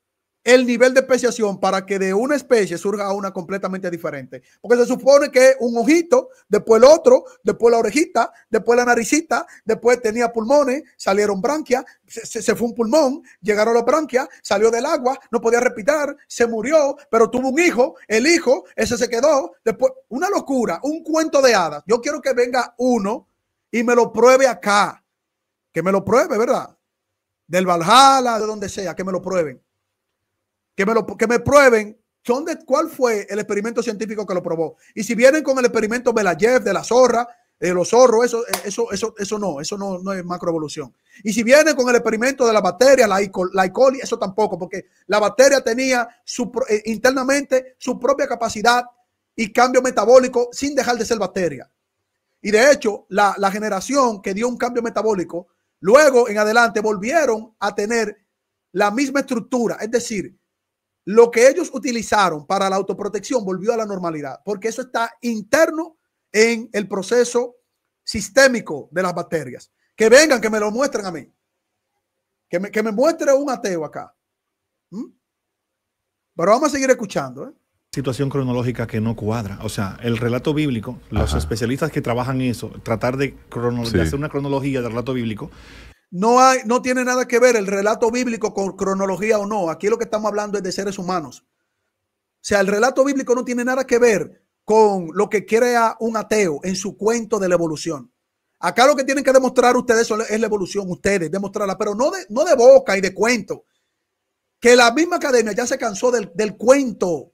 el nivel de especiación para que de una especie surja una completamente diferente. Porque se supone que un ojito, después el otro, después la orejita, después la naricita, después tenía pulmones, salieron branquias, se, se, fue un pulmón, llegaron las branquias, salió del agua, no podía respirar, se murió, pero tuvo un hijo, el hijo, ese se quedó. Después, una locura, un cuento de hadas. Yo quiero que venga uno y me lo pruebe acá. Que me lo pruebe, ¿verdad? Del Valhalla, de donde sea, que me lo prueben que me, lo, que me prueben cuál fue el experimento científico que lo probó. Y si vienen con el experimento Belayev de la zorra, de los zorros, eso, eh, eso, eso, eso no, eso no, no es macroevolución. Y si vienen con el experimento de la bacteria, la, e. la E. coli, eso tampoco, porque la bacteria tenía su, eh, internamente su propia capacidad y cambio metabólico sin dejar de ser bacteria. Y de hecho, la, la generación que dio un cambio metabólico, luego en adelante volvieron a tener la misma estructura, es decir, lo que ellos utilizaron para la autoprotección volvió a la normalidad, porque eso está interno en el proceso sistémico de las bacterias. Que vengan, que me lo muestren a mí. Que me, que me muestre un ateo acá. ¿Mm? Pero vamos a seguir escuchando. ¿eh? situación cronológica que no cuadra. O sea, el relato bíblico, los especialistas que trabajan en eso, tratar de, de hacer una cronología del relato bíblico, no, hay, no tiene nada que ver el relato bíblico con cronología o no. Aquí lo que estamos hablando es de seres humanos. O sea, el relato bíblico no tiene nada que ver con lo que crea un ateo en su cuento de la evolución. Acá lo que tienen que demostrar ustedes es la evolución, ustedes, demostrarla, pero no de, no de boca y de cuento. Que la misma academia ya se cansó del, del cuento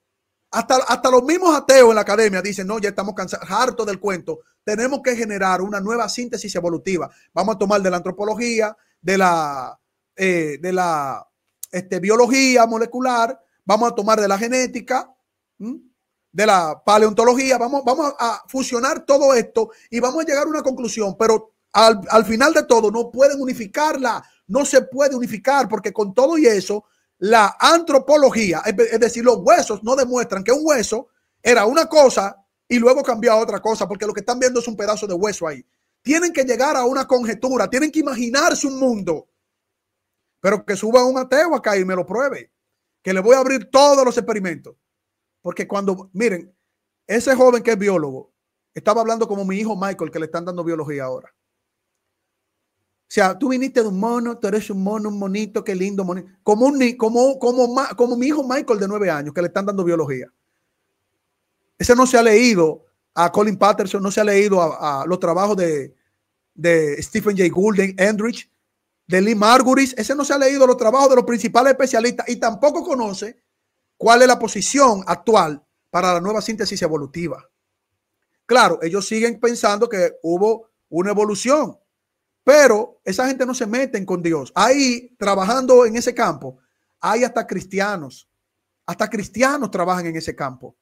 hasta, los mismos ateos en la academia dicen, no, ya estamos cansados, harto del cuento. Tenemos que generar una nueva síntesis evolutiva. Vamos a tomar de la antropología, de la, eh, de la este, biología molecular, vamos a tomar de la genética, de la paleontología, vamos, vamos a fusionar todo esto y vamos a llegar a una conclusión, pero al, al final de todo no pueden unificarla, no se puede unificar porque con todo y eso la antropología, es decir, los huesos no demuestran que un hueso era una cosa y luego cambió a otra cosa, porque lo que están viendo es un pedazo de hueso ahí. Tienen que llegar a una conjetura, tienen que imaginarse un mundo. Pero que suba un ateo acá y me lo pruebe, que le voy a abrir todos los experimentos. Porque cuando, miren, ese joven que es biólogo, estaba hablando como mi hijo Michael, que le están dando biología ahora. O sea, tú viniste de un mono, tú eres un mono, un monito, qué lindo monito. Como, un, como, como, como mi hijo Michael de nueve años, que le están dando biología. Ese no se ha leído a Colin Patterson, no se ha leído a, los trabajos de, Stephen Jay Goulden, Endrich, de Lee Margulis. Ese no se ha leído los trabajos de los principales especialistas y tampoco conoce cuál es la posición actual para la nueva síntesis evolutiva. Claro, ellos siguen pensando que hubo una evolución pero esa gente no se meten con Dios. Ahí, trabajando en ese campo, hay hasta cristianos. Hasta cristianos trabajan en ese campo.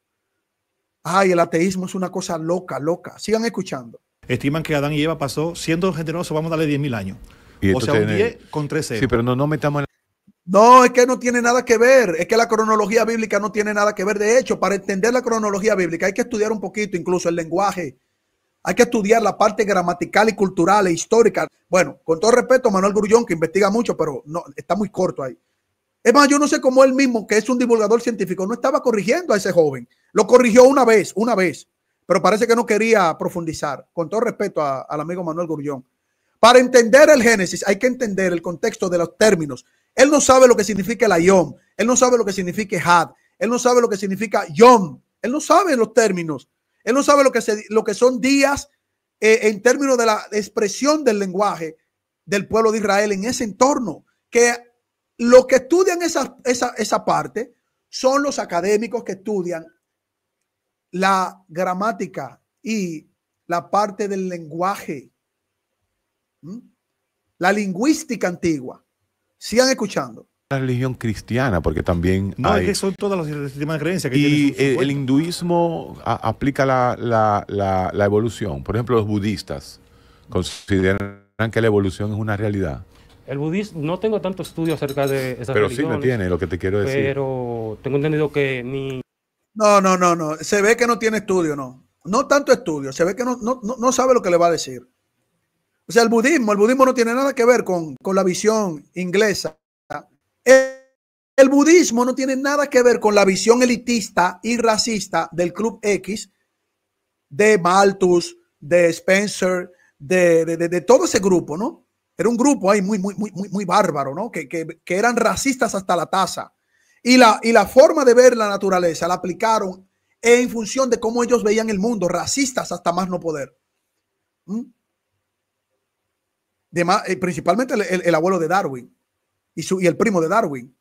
Ay, el ateísmo es una cosa loca, loca. Sigan escuchando. Estiman que Adán y Eva pasó, siendo generoso vamos a darle 10.000 mil años. ¿Y o sea, 10 con 13. Sí, pero no, no metamos en no, es que no tiene nada que ver, es que la cronología bíblica no tiene nada que ver. De hecho, para entender la cronología bíblica hay que estudiar un poquito incluso el lenguaje, hay que estudiar la parte gramatical y cultural e histórica. Bueno, con todo respeto, Manuel Grullón, que investiga mucho, pero no, está muy corto ahí. Es más, yo no sé cómo él mismo, que es un divulgador científico, no estaba corrigiendo a ese joven. Lo corrigió una vez, una vez, pero parece que no quería profundizar, con todo respeto al amigo Manuel Grullón. Para entender el Génesis hay que entender el contexto de los términos. Él no sabe lo que significa la Iom, él no sabe lo que significa Had, él no sabe lo que significa Yom, él no sabe los términos. Él no sabe lo que, son días eh, en términos de la expresión del lenguaje del pueblo de Israel en ese entorno. Que lo que estudian esa, parte son los académicos que estudian la gramática y la parte del lenguaje, la lingüística antigua. Sigan escuchando la religión cristiana, porque también. No, es que son todas las creencias. y el, hinduismo aplica la, evolución. Por ejemplo, los budistas consideran que la evolución es una realidad. El budismo, no tengo tanto estudio acerca de esa Pero sí me tiene, lo que te quiero decir. Pero tengo entendido que ni. No, no, no, no. Se ve que no tiene estudio, no. No tanto estudio. Se ve que no, sabe lo que le va a decir. O sea, el budismo, el budismo no tiene nada que ver con, con la visión inglesa el, budismo no tiene nada que ver con la visión elitista y racista del Club X, de Malthus, de Spencer, de, todo ese grupo, ¿no? Era un grupo ahí muy, muy, muy, muy, bárbaro, ¿no? Que, eran racistas hasta la taza. Y la, y la forma de ver la naturaleza la aplicaron en función de cómo ellos veían el mundo, racistas hasta más no poder. ¿Mm? Eh, principalmente el abuelo de Darwin y, el primo de Darwin.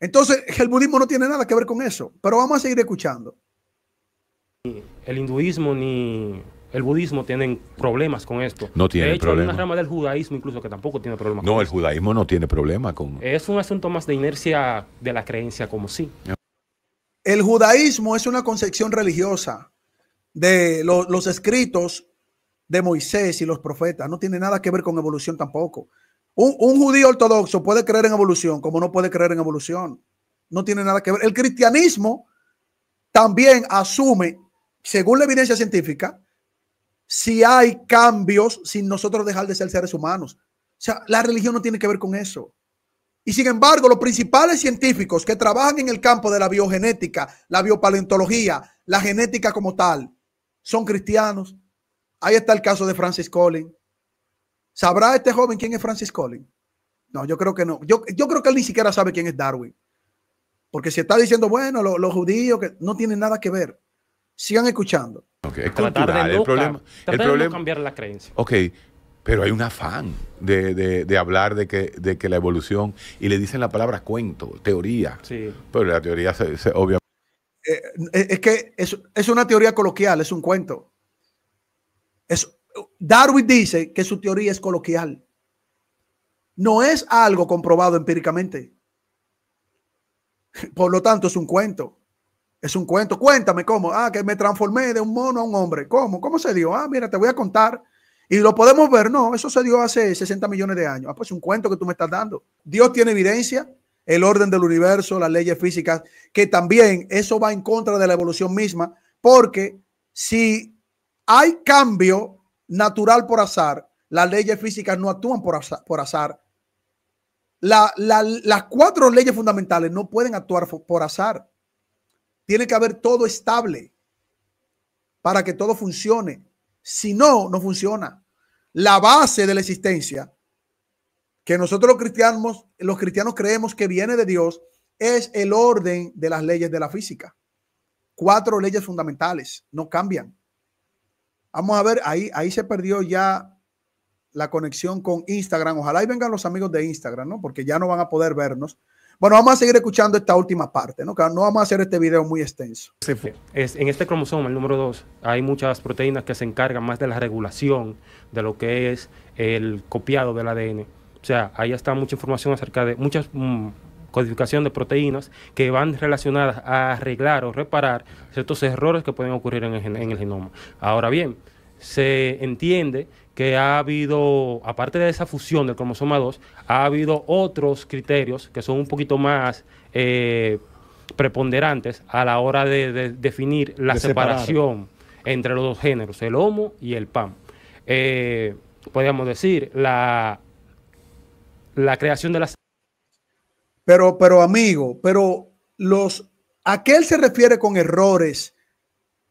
Entonces, el budismo no tiene nada que ver con eso, pero vamos a seguir escuchando. El hinduismo ni el budismo tienen problemas con esto. No tiene de problema. Hay una rama del judaísmo incluso que tampoco tiene problemas. No, el judaísmo no tiene problema con. Es un asunto más de inercia de la creencia como sí. El judaísmo es una concepción religiosa de los escritos de Moisés y los profetas. No tiene nada que ver con evolución tampoco. Un, judío ortodoxo puede creer en evolución, como no puede creer en evolución. No tiene nada que ver. El cristianismo también asume, según la evidencia científica, si hay cambios sin nosotros dejar de ser seres humanos. O sea, la religión no tiene que ver con eso. Y sin embargo, los principales científicos que trabajan en el campo de la biogenética, la biopaleontología, la genética como tal, son cristianos. Ahí está el caso de Francis Collins, ¿Sabrá este joven quién es Francis Collins? No, yo creo que no. Yo, yo creo que él ni siquiera sabe quién es Darwin. Porque si está diciendo, bueno, los judíos, que no tienen nada que ver. Sigan escuchando. es tratar el problema, el problema, cambiar la creencia. Ok, pero hay un afán de, hablar de que, de que, la evolución, y le dicen la palabra cuento, teoría. Sí. Pero la teoría se, obviamente... Eh, eh, es que es, es, una teoría coloquial, es un cuento. Es, Darwin dice que su teoría es coloquial. No es algo comprobado empíricamente. Por lo tanto, es un cuento. Es un cuento. Cuéntame cómo. Ah, que me transformé de un mono a un hombre. ¿Cómo? ¿Cómo se dio? Ah, mira, te voy a contar. Y lo podemos ver. No, eso se dio hace 60 millones de años. Ah, pues un cuento que tú me estás dando. Dios tiene evidencia, el orden del universo, las leyes físicas, que también eso va en contra de la evolución misma, porque si hay cambio natural por azar, las leyes físicas no actúan por azar. las cuatro leyes fundamentales no pueden actuar por azar. Tiene que haber todo estable para que todo funcione. Si no, no funciona. La base de la existencia que nosotros los cristianos, los cristianos creemos que viene de Dios es el orden de las leyes de la física. Cuatro leyes fundamentales no cambian. Vamos a ver, ahí, ahí se perdió ya la conexión con Instagram. Ojalá y vengan los amigos de Instagram, ¿no? Porque ya no van a poder vernos. Bueno, vamos a seguir escuchando esta última parte, ¿no? No vamos a hacer este video muy extenso. Es, en este cromosoma, el número 2, hay muchas proteínas que se encargan más de la regulación de lo que es el copiado del ADN. O sea, ahí está mucha información acerca de muchas, mm, codificación de proteínas que van relacionadas a arreglar o reparar ciertos errores que pueden ocurrir en el, genoma. Ahora bien, se entiende que ha habido, aparte de esa fusión del cromosoma 2, ha habido otros criterios que son un poquito más eh, preponderantes a la hora de, definir la separación entre los dos géneros, el homo y el pan, eh, podríamos decir, la, la creación de las pero, pero amigo, pero los, ¿a qué él se refiere con errores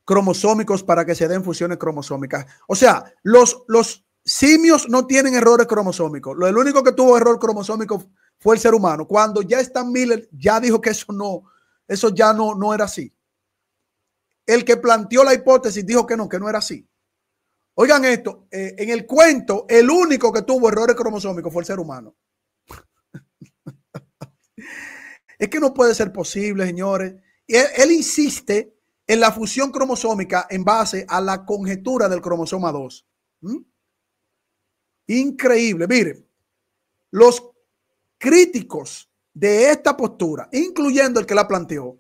cromosómicos para que se den fusiones cromosómicas? O sea, los, los simios no tienen errores cromosómicos. Lo, el único que tuvo error cromosómico fue el ser humano. Cuando ya Stan Miller ya dijo que eso no, eso ya no, no era así. El que planteó la hipótesis dijo que no, que no era así. Oigan esto, eh, en el cuento, el único que tuvo errores cromosómicos fue el ser humano. Es que no puede ser posible, señores. Y él, insiste en la fusión cromosómica en base a la conjetura del cromosoma 2. ¿Mm? Increíble. Miren, los críticos de esta postura, incluyendo el que la planteó,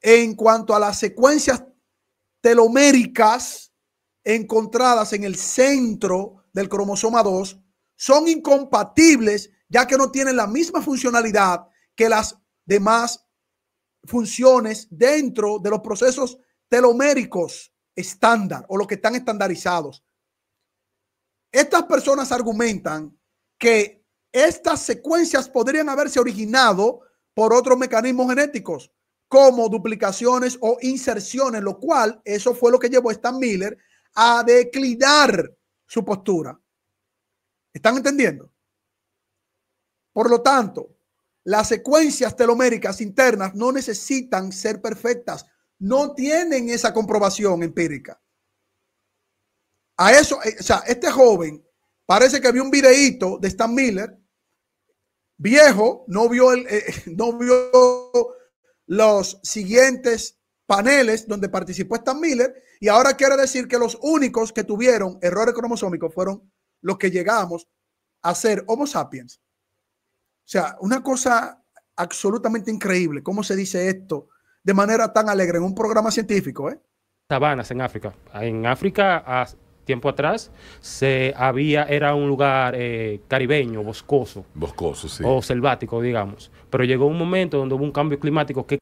en cuanto a las secuencias teloméricas encontradas en el centro del cromosoma 2, son incompatibles ya que no tienen la misma funcionalidad que las demás funciones dentro de los procesos teloméricos estándar o los que están estandarizados. Estas personas argumentan que estas secuencias podrían haberse originado por otros mecanismos genéticos, como duplicaciones o inserciones, lo cual eso fue lo que llevó a Stan Miller a declinar su postura. ¿Están entendiendo? Por lo tanto, las secuencias teloméricas internas no necesitan ser perfectas, no tienen esa comprobación empírica. A eso, eh, o sea, este joven parece que vio un videíto de Stan Miller, viejo, no vio, el, eh, no vio los siguientes paneles donde participó Stan Miller y ahora quiere decir que los únicos que tuvieron errores cromosómicos fueron los que llegamos a ser Homo sapiens. O sea, una cosa absolutamente increíble. ¿Cómo se dice esto de manera tan alegre en un programa científico? Eh? Sabanas en África. En África, a tiempo atrás, se había, era un lugar eh, caribeño, boscoso. Boscoso, sí. O selvático, digamos. Pero llegó un momento donde hubo un cambio climático que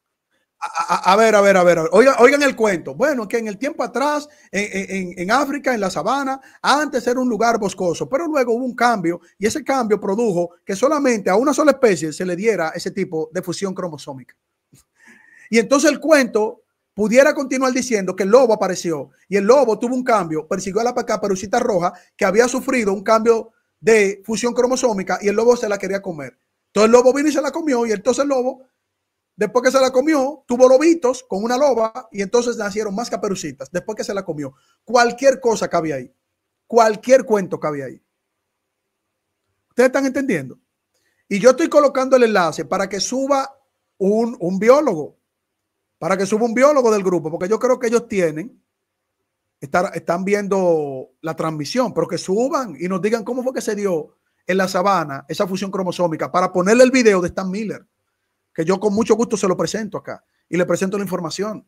a, ver, a ver, a ver. Oigan, el cuento. Bueno, que en el tiempo atrás, en, África, en la sabana, antes era un lugar boscoso, pero luego hubo un cambio y ese cambio produjo que solamente a una sola especie se le diera ese tipo de fusión cromosómica. Y entonces el cuento pudiera continuar diciendo que el lobo apareció y el lobo tuvo un cambio, persiguió a la perucita roja que había sufrido un cambio de fusión cromosómica y el lobo se la quería comer. Entonces el lobo vino y se la comió y entonces el lobo Después que se la comió, tuvo lobitos con una loba y entonces nacieron más caperucitas. Después que se la comió, cualquier cosa cabe ahí. Cualquier cuento cabe ahí. ¿Ustedes están entendiendo? Y yo estoy colocando el enlace para que suba un, biólogo, para que suba un biólogo del grupo, porque yo creo que ellos tienen, estar, están viendo la transmisión, pero que suban y nos digan cómo fue que se dio en la sabana esa fusión cromosómica para ponerle el video de Stan Miller que yo con mucho gusto se lo presento acá y le presento la información.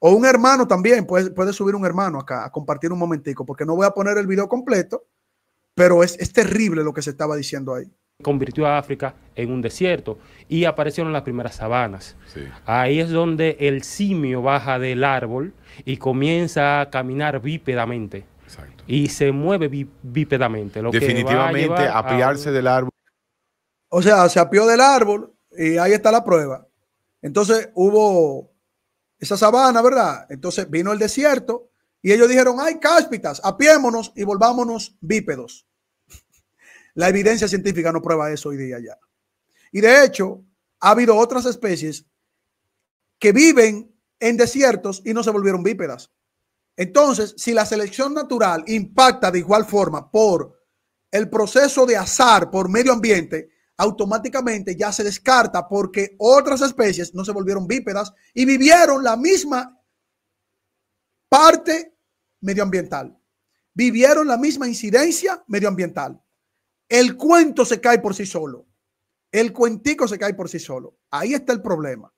O un hermano también, puede, puede subir un hermano acá a compartir un momentico, porque no voy a poner el video completo, pero es, terrible lo que se estaba diciendo ahí convirtió a África en un desierto y aparecieron las primeras sabanas. Ahí es donde el simio baja del árbol y comienza a caminar bípedamente. Y se mueve bípedamente. Definitivamente, a apiarse del árbol. O sea, se apió del árbol y ahí está la prueba. Entonces hubo esa sabana, ¿verdad? Entonces vino el desierto y ellos dijeron, ay, cáspitas, apiémonos y volvámonos bípedos. La evidencia científica no prueba eso hoy día ya. Y de hecho, ha habido otras especies que viven en desiertos y no se volvieron bípedas. Entonces, si la selección natural impacta de igual forma por el proceso de azar por medio ambiente, automáticamente ya se descarta porque otras especies no se volvieron bípedas y vivieron la misma parte medioambiental. Vivieron la misma incidencia medioambiental. El cuento se cae por sí solo. El cuentico se cae por sí solo. Ahí está el problema.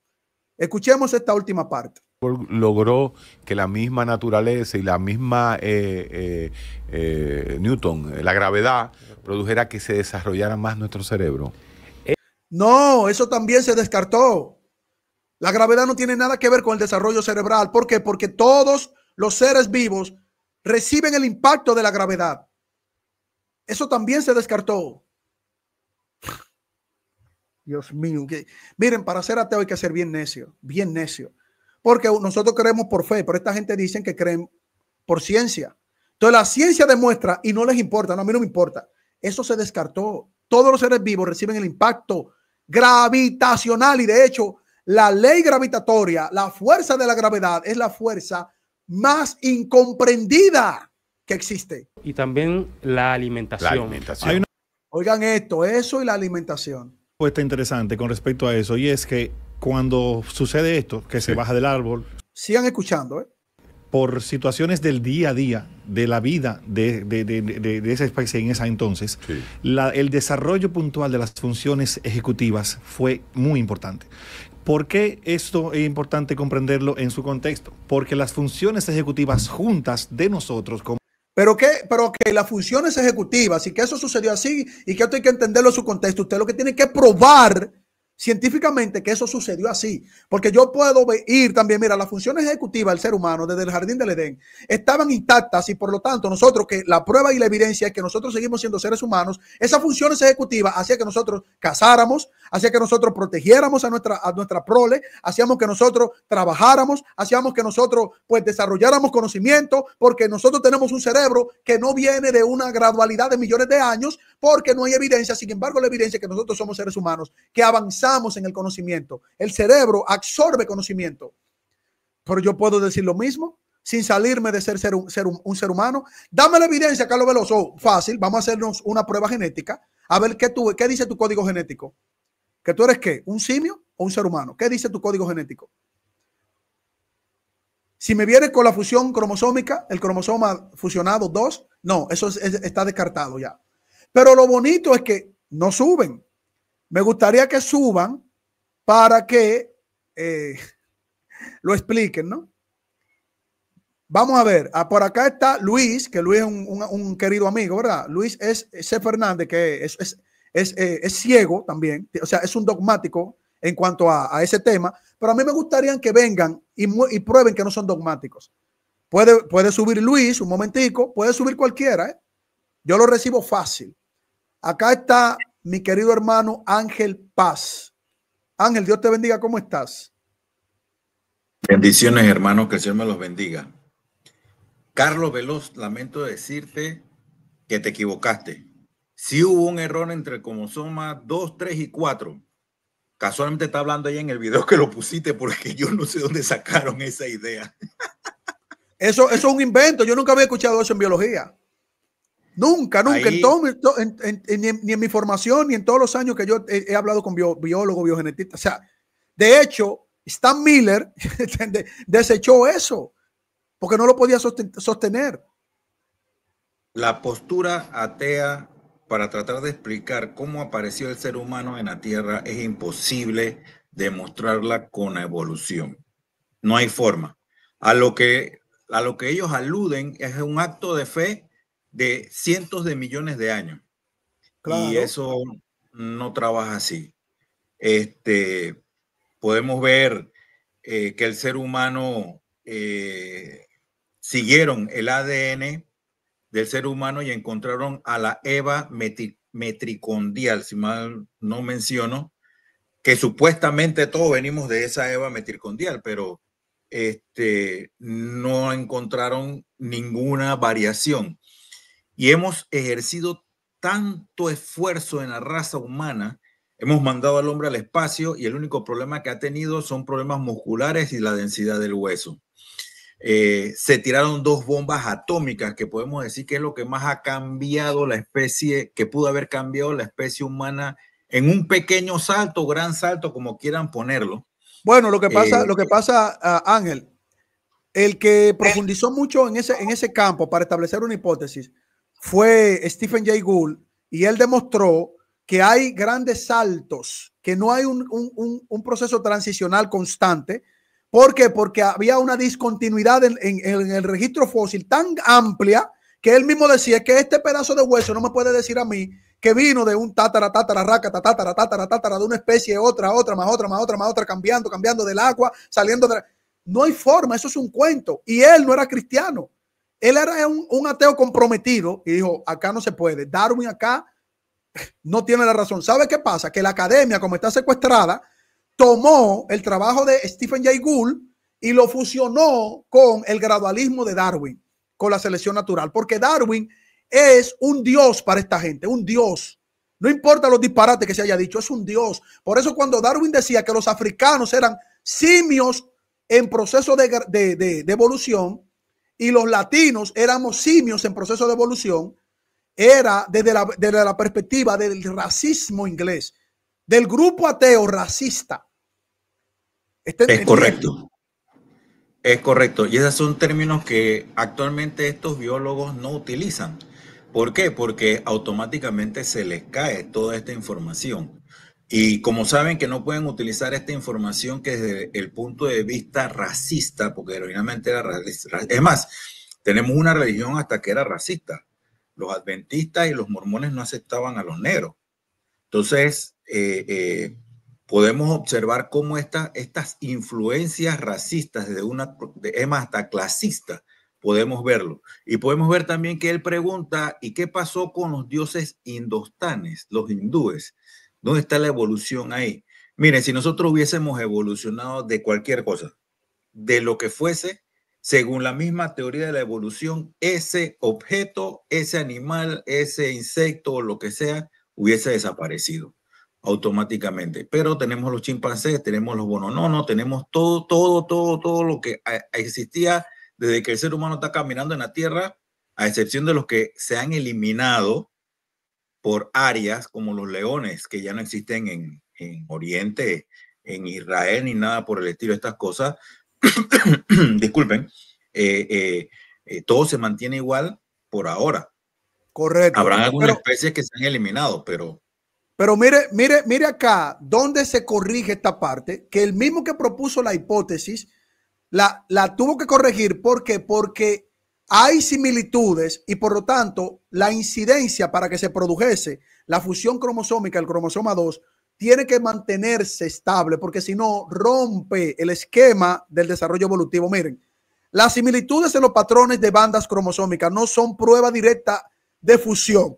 Escuchemos esta última parte logró que la misma naturaleza y la misma eh, eh, eh, Newton, la gravedad, produjera que se desarrollara más nuestro cerebro. No, eso también se descartó. La gravedad no tiene nada que ver con el desarrollo cerebral. ¿Por qué? Porque todos los seres vivos reciben el impacto de la gravedad. Eso también se descartó. Dios mío, miren, para ser ateo hay que ser bien necio, bien necio. Porque nosotros creemos por fe, pero esta gente dicen que creen por ciencia. Entonces la ciencia demuestra y no les importa, no, a mí no me importa. Eso se descartó. Todos los seres vivos reciben el impacto gravitacional y de hecho la ley gravitatoria, la fuerza de la gravedad es la fuerza más incomprendida que existe. Y también la alimentación. Oigan esto, eso y la alimentación. Pues está interesante con respecto a eso y es que cuando sucede esto, que se baja del árbol. Sigan escuchando, ¿eh? Por situaciones del día a día, de la vida de, esa especie en esa entonces, el desarrollo puntual de las funciones ejecutivas fue muy importante. ¿Por qué esto es importante comprenderlo en su contexto? Porque las funciones ejecutivas juntas de nosotros como pero que, pero que las funciones ejecutivas y que eso sucedió así y que esto hay que entenderlo en su contexto. Usted lo que tiene que probar científicamente que eso sucedió así, porque yo puedo ir también, mira, las funciones ejecutivas del ser humano desde el jardín del Edén estaban intactas y por lo tanto nosotros que la prueba y la evidencia es que nosotros seguimos siendo seres humanos, Esa función ejecutiva hacía que nosotros casáramos, hacía que nosotros protegiéramos a nuestra a nuestra prole, hacíamos que nosotros trabajáramos, hacíamos que nosotros pues desarrolláramos conocimiento, porque nosotros tenemos un cerebro que no viene de una gradualidad de millones de años, porque no hay evidencia. Sin embargo, la evidencia es que nosotros somos seres humanos, que avanzamos en el conocimiento. El cerebro absorbe conocimiento. Pero yo puedo decir lo mismo sin salirme de ser, ser, un, ser humano. Dame la evidencia, Carlos Veloso. Oh, fácil, vamos a hacernos una prueba genética. A ver qué, dice tu código genético. ¿Que tú eres qué? ¿Un simio o un ser humano? ¿Qué dice tu código genético? Si me vienes con la fusión cromosómica, el cromosoma fusionado 2, no, eso está descartado ya. Pero lo bonito es que no suben. Me gustaría que suban para que eh, lo expliquen, ¿no? Vamos a ver, ah, por acá está Luis, que Luis es un, querido amigo, ¿verdad? Luis es C. Fernández, que es, eh, es, ciego también, o sea, es un dogmático en cuanto a, ese tema, pero a mí me gustaría que vengan y, prueben que no son dogmáticos. Puede, puede subir Luis un momentico, puede subir cualquiera, ¿eh? Yo lo recibo fácil. Acá está mi querido hermano Ángel Paz. Ángel, Dios te bendiga, ¿cómo estás? Bendiciones, hermano, que el Señor me los bendiga. Carlos Veloz, lamento decirte que te equivocaste. Sí hubo un error entre el cromosoma 2, 3 y 4. Casualmente está hablando ahí en el video que lo pusiste porque yo no sé dónde sacaron esa idea. Eso, eso es un invento. Yo nunca había escuchado eso en biología. Nunca, nunca, en ni en mi formación, ni en todos los años que yo he, hablado con biólogos, biólogo, O sea, de hecho, Stan Miller desechó eso porque no lo podía sostener. La postura atea para tratar de explicar cómo apareció el ser humano en la Tierra es imposible demostrarla con la evolución. No hay forma. A lo que, a lo que ellos aluden es un acto de fe de cientos de millones de años. Y eso no trabaja así. Este, podemos ver eh, que el ser humano eh, siguieron el ADN del ser humano y encontraron a la Eva metricondial, si mal no menciono, que supuestamente todos venimos de esa Eva metricondial, pero este, no encontraron ninguna variación y hemos ejercido tanto esfuerzo en la raza humana, hemos mandado al hombre al espacio y el único problema que ha tenido son problemas musculares y la densidad del hueso. Eh, se tiraron dos bombas atómicas, que podemos decir que es lo que más ha cambiado la especie, que pudo haber cambiado la especie humana en un pequeño salto, gran salto, como quieran ponerlo. Bueno, lo que pasa, eh, lo que pasa, ah, Ángel, el que eh. profundizó mucho en ese, en ese campo para establecer una hipótesis fue Stephen Jay Gould y él demostró que hay grandes saltos, que no hay un, proceso transicional constante. ¿Por qué? Porque había una discontinuidad en, el registro fósil tan amplia que él mismo decía que este pedazo de hueso no me puede decir a mí que vino de un tatara tatara raca, tátara, tatara tatara de una especie, otra, otra, más otra, más otra, más otra, cambiando, cambiando del agua, saliendo de... No hay forma, eso es un cuento. Y él no era cristiano. Él era un, ateo comprometido y dijo, acá no se puede. Darwin acá no tiene la razón. ¿Sabe qué pasa? Que la academia, como está secuestrada, tomó el trabajo de Stephen Jay Gould y lo fusionó con el gradualismo de Darwin, con la selección natural, porque Darwin es un dios para esta gente, un dios. No importa los disparates que se haya dicho, es un dios. Por eso cuando Darwin decía que los africanos eran simios en proceso de, de, de, de evolución, y los latinos éramos simios en proceso de evolución, era desde la, perspectiva del racismo inglés, del grupo ateo racista. es correcto. Es correcto. Y esos son términos que actualmente estos biólogos no utilizan. ¿Por qué? Porque automáticamente se les cae toda esta información. Y como saben que no pueden utilizar esta información que desde el punto de vista racista, porque originalmente era racista. Es más, tenemos una religión hasta que era racista. Los adventistas y los mormones no aceptaban a los negros. Entonces, eh, eh, podemos observar cómo estas influencias racistas, desde una, es más, hasta clasista, podemos verlo. Y podemos ver también que él pregunta, ¿y qué pasó con los dioses indostanes, los hindúes? ¿Dónde está la evolución ahí? Miren, si nosotros hubiésemos evolucionado de cualquier cosa, de lo que fuese, según la misma teoría de la evolución, ese objeto, ese animal, ese insecto o lo que sea, hubiese desaparecido automáticamente. Pero tenemos los chimpancés, tenemos los bonononos, tenemos todo, todo, todo, todo lo que existía desde que el ser humano está caminando en la Tierra, a excepción de los que se han eliminado por áreas como los leones, que ya no existen en, Oriente, en Israel, ni nada por el estilo. Estas cosas, disculpen, eh, eh, eh, todo se mantiene igual por ahora. Correcto. Habrá algunas especies que se han eliminado, pero. Pero mire, mire, mire acá, ¿dónde se corrige esta parte? Que el mismo que propuso la hipótesis, la, la tuvo que corregir. ¿Por qué? Porque hay similitudes y por lo tanto la incidencia para que se produjese la fusión cromosómica, del cromosoma 2, tiene que mantenerse estable porque si no rompe el esquema del desarrollo evolutivo. Miren, las similitudes en los patrones de bandas cromosómicas no son prueba directa de fusión,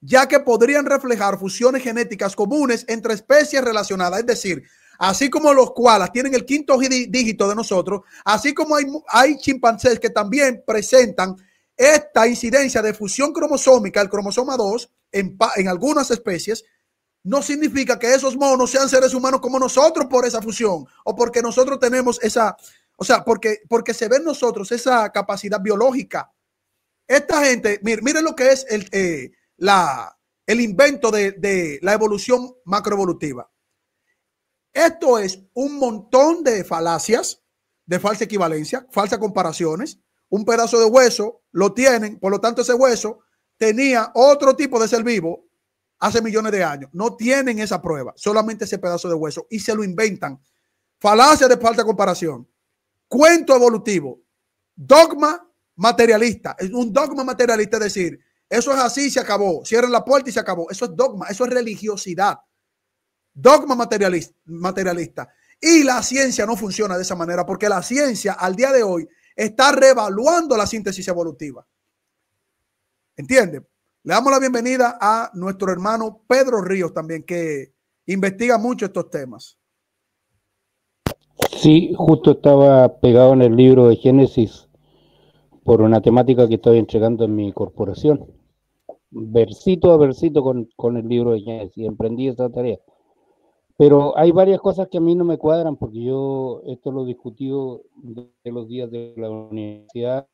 ya que podrían reflejar fusiones genéticas comunes entre especies relacionadas. Es decir, así como los koalas tienen el quinto dígito de nosotros, así como hay, chimpancés que también presentan esta incidencia de fusión cromosómica, el cromosoma 2, en, algunas especies, no significa que esos monos sean seres humanos como nosotros por esa fusión o porque nosotros tenemos esa, o sea, porque, porque se ve en nosotros esa capacidad biológica. Esta gente, miren, lo que es el, eh, la, el invento de la evolución macroevolutiva. Esto es un montón de falacias, de falsa equivalencia, falsas comparaciones. Un pedazo de hueso lo tienen, por lo tanto ese hueso tenía otro tipo de ser vivo hace millones de años. No tienen esa prueba, solamente ese pedazo de hueso y se lo inventan. Falacia de falsa comparación. Cuento evolutivo. Dogma materialista. Es un dogma materialista, es decir, eso es así, se acabó. Cierren la puerta y se acabó. Eso es dogma, eso es religiosidad dogma materialista, Y la ciencia no funciona de esa manera porque la ciencia al día de hoy está revaluando la síntesis evolutiva. ¿Entiende? Le damos la bienvenida a nuestro hermano Pedro Ríos también, que investiga mucho estos temas. Sí, justo estaba pegado en el libro de Génesis por una temática que estoy entregando en mi corporación. Versito a versito con, con el libro de Génesis, emprendí esa tarea. Pero hay varias cosas que a mí no me cuadran, porque yo esto lo he discutido de los días de la universidad.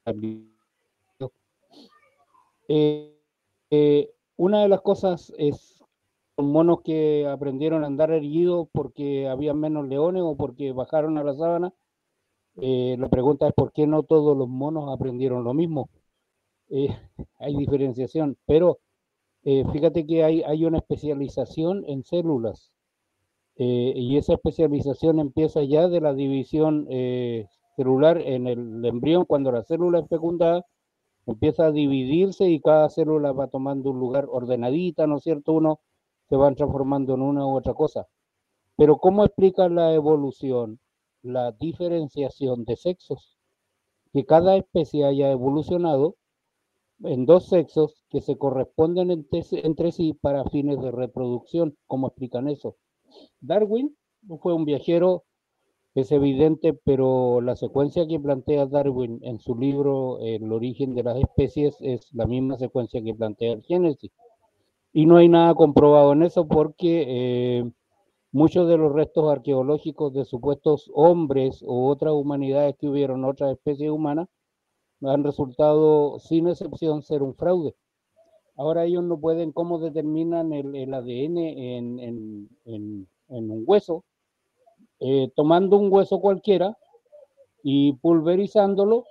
Eh, eh, una de las cosas es los monos que aprendieron a andar erguidos porque había menos leones o porque bajaron a la sábana. Eh, la pregunta es por qué no todos los monos aprendieron lo mismo. hay diferenciación, pero fíjate que hay, hay, una especialización en células. Eh, y esa especialización empieza ya de la división eh, celular en el embrión, cuando la célula es fecundada, empieza a dividirse y cada célula va tomando un lugar ordenadita, ¿no es cierto? Uno se va transformando en una u otra cosa. Pero ¿cómo explica la evolución, la diferenciación de sexos? Que cada especie haya evolucionado en dos sexos que se corresponden entre sí para fines de reproducción. ¿Cómo explican eso? Darwin fue un viajero, es evidente, pero la secuencia que plantea Darwin en su libro El origen de las especies es la misma secuencia que plantea el Génesis. Y no hay nada comprobado en eso porque eh, muchos de los restos arqueológicos de supuestos hombres u otras humanidades que hubieron, otras especies humanas, han resultado sin excepción ser un fraude. Ahora ellos no pueden, ¿cómo determinan el, ADN en, un hueso? Eh, tomando un hueso cualquiera y pulverizándolo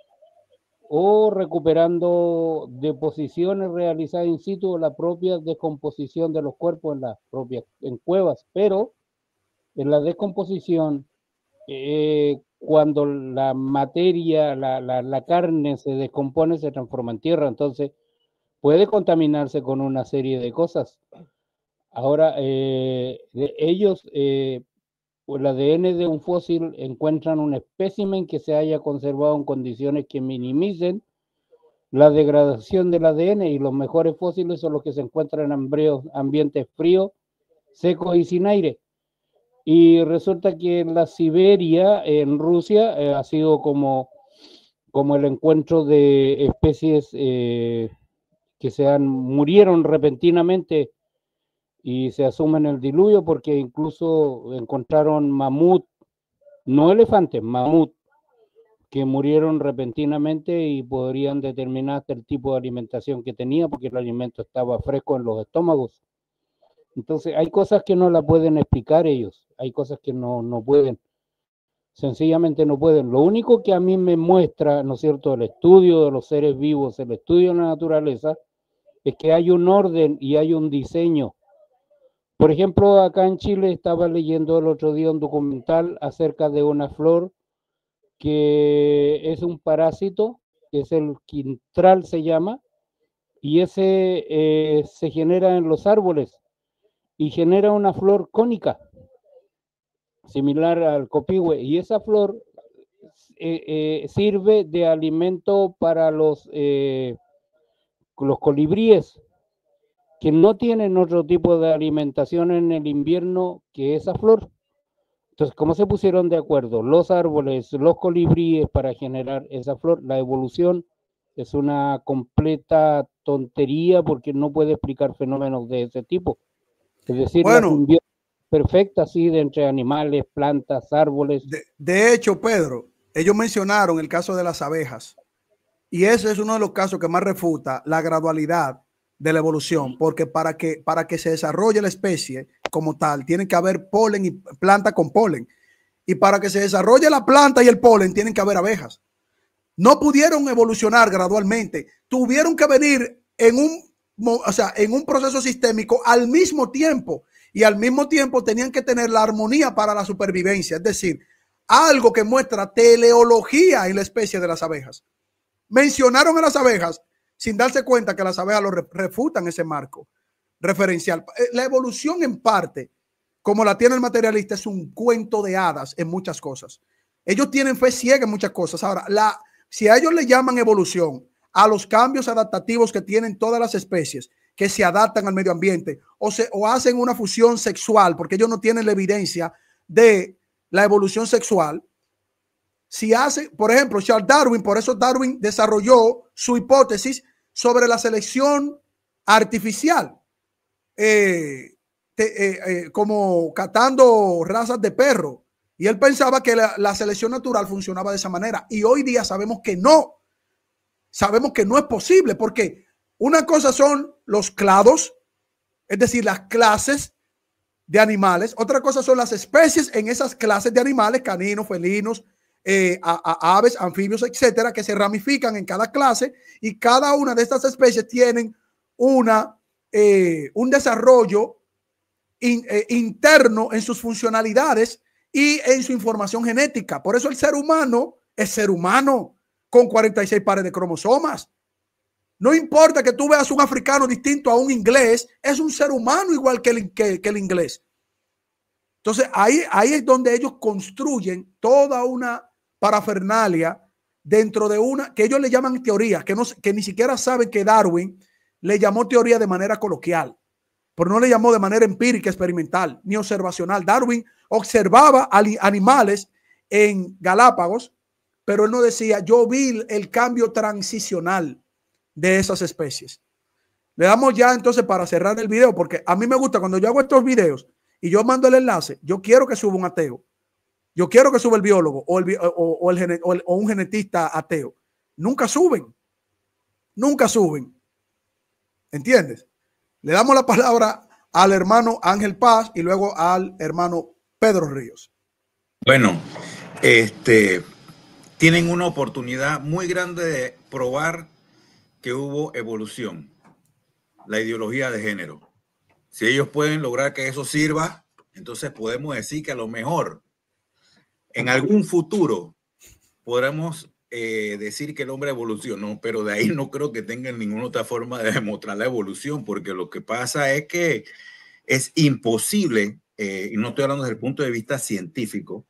o recuperando deposiciones realizadas in situ o la propia descomposición de los cuerpos en las propias en cuevas, pero en la descomposición, eh, cuando la materia, la, carne se descompone, se transforma en tierra. Entonces, puede contaminarse con una serie de cosas. Ahora, eh, ellos, eh, por pues, el ADN de un fósil, encuentran un espécimen que se haya conservado en condiciones que minimicen la degradación del ADN y los mejores fósiles son los que se encuentran en ambientes fríos, secos y sin aire. Y resulta que en la Siberia, en Rusia, eh, ha sido como, como el encuentro de especies que se han, murieron repentinamente y se asumen el diluvio porque incluso encontraron mamut, no elefantes, mamut, que murieron repentinamente y podrían determinar el tipo de alimentación que tenía porque el alimento estaba fresco en los estómagos. Entonces hay cosas que no la pueden explicar ellos, hay cosas que no, no pueden, sencillamente no pueden. Lo único que a mí me muestra, ¿no es cierto?, el estudio de los seres vivos, el estudio de la naturaleza, es que hay un orden y hay un diseño. Por ejemplo, acá en Chile estaba leyendo el otro día un documental acerca de una flor que es un parásito, que es el quintral se llama, y ese eh, se genera en los árboles y genera una flor cónica, similar al copihue, y esa flor eh, eh, sirve de alimento para los los colibríes, que no tienen otro tipo de alimentación en el invierno que esa flor. Entonces, ¿cómo se pusieron de acuerdo los árboles, los colibríes para generar esa flor? La evolución es una completa tontería porque no puede explicar fenómenos de ese tipo. Es decir, perfecta así de entre animales, plantas, árboles. de hecho, Pedro, ellos mencionaron el caso de las abejas. Y ese es uno de los casos que más refuta la gradualidad de la evolución, porque para que, para que se desarrolle la especie como tal, tiene que haber polen y planta con polen. Y para que se desarrolle la planta y el polen, tienen que haber abejas. No pudieron evolucionar gradualmente, tuvieron que venir en un, en un proceso sistémico al mismo tiempo y al mismo tiempo tenían que tener la armonía para la supervivencia, es decir, algo que muestra teleología en la especie de las abejas. Mencionaron a las abejas sin darse cuenta que las abejas lo refutan ese marco referencial. Eh, la evolución en parte, como la tiene el materialista, es un cuento de hadas en muchas cosas. Ellos tienen fe ciega en muchas cosas. Ahora, la, si a ellos le llaman evolución, a los cambios adaptativos que tienen todas las especies, que se adaptan al medio ambiente, o, se, o hacen una fusión sexual, porque ellos no tienen la evidencia de la evolución sexual, si hace, por ejemplo, Charles Darwin, por eso Darwin desarrolló su hipótesis sobre la selección artificial, eh, eh, eh, como catando razas de perro. Y él pensaba que la, la selección natural funcionaba de esa manera. Y hoy día sabemos que no. Sabemos que no es posible porque una cosa son los clados, es decir, las clases de animales. Otra cosa son las especies en esas clases de animales, caninos, felinos, eh, a, aves, anfibios, etcétera, que se ramifican en cada clase y cada una de estas especies tienen una, eh, un desarrollo eh, interno en sus funcionalidades y en su información genética. Por eso el ser humano es ser humano con 46 pares de cromosomas. No importa que tú veas un africano distinto a un inglés, es un ser humano igual que el, el inglés. Entonces ahí, ahí es donde ellos construyen toda una parafernalia dentro de una que ellos le llaman teoría, que, no, que ni siquiera saben que Darwin le llamó teoría de manera coloquial, pero no le llamó de manera empírica, experimental, ni observacional. Darwin observaba animales en Galápagos, pero él no decía, yo vi el cambio transicional de esas especies. Le damos ya entonces para cerrar el video, porque a mí me gusta cuando yo hago estos videos y yo mando el enlace, yo quiero que suba un ateo yo quiero que suba el biólogo o, o un genetista ateo. Nunca suben. Nunca suben. ¿Entiendes? Le damos la palabra al hermano Ángel Paz y luego al hermano Pedro Ríos. Bueno, este, tienen una oportunidad muy grande de probar que hubo evolución, la ideología de género. Si ellos pueden lograr que eso sirva, entonces podemos decir que a lo mejor en algún futuro podremos eh, decir que el hombre evolucionó, pero de ahí no creo que tengan ninguna otra forma de demostrar la evolución, porque lo que pasa es que es imposible, eh, y no estoy hablando desde el punto de vista científico,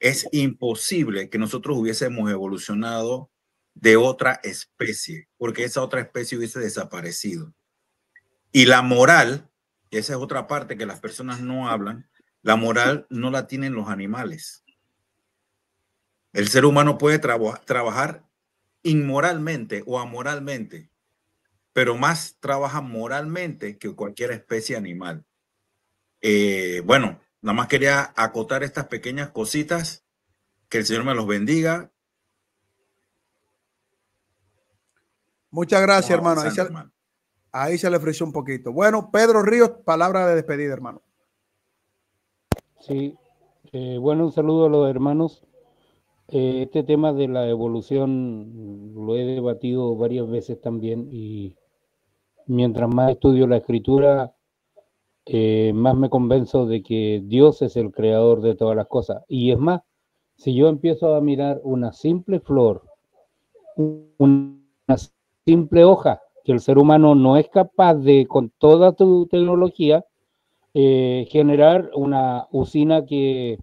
es imposible que nosotros hubiésemos evolucionado de otra especie, porque esa otra especie hubiese desaparecido. Y la moral, esa es otra parte que las personas no hablan, la moral no la tienen los animales. El ser humano puede trabajar inmoralmente o amoralmente, pero más trabaja moralmente que cualquier especie animal. Eh, bueno, nada más quería acotar estas pequeñas cositas. Que el Señor me los bendiga. Muchas gracias, hermano. Ahí, se, le ofreció un poquito. Bueno, Pedro Ríos, palabra de despedida, hermano. Sí, eh, bueno, un saludo a los hermanos. Eh, este tema de la evolución lo he debatido varias veces también y mientras más estudio la escritura, eh, más me convenzo de que Dios es el creador de todas las cosas. Y es más, si yo empiezo a mirar una simple flor, una simple hoja, que el ser humano no es capaz de, con toda tu tecnología, eh, generar una usina que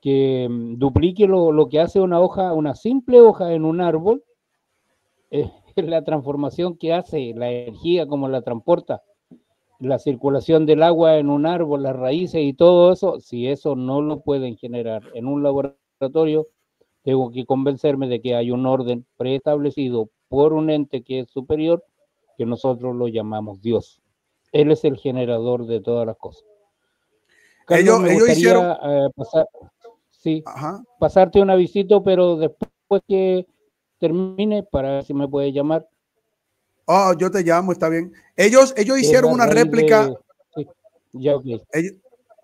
que mm, duplique lo, lo, que hace una hoja, una simple hoja en un árbol, eh, es la transformación que hace, la energía como la transporta, la circulación del agua en un árbol, las raíces y todo eso, si eso no lo pueden generar en un laboratorio, tengo que convencerme de que hay un orden preestablecido por un ente que es superior, que nosotros lo llamamos Dios. Él es el generador de todas las cosas. Carlos, ellos, eh, pasar sí. Pasarte una visita, pero después que termine, para ver si me puedes llamar. Oh, yo te llamo, está bien. Ellos, ellos hicieron una réplica. ellos,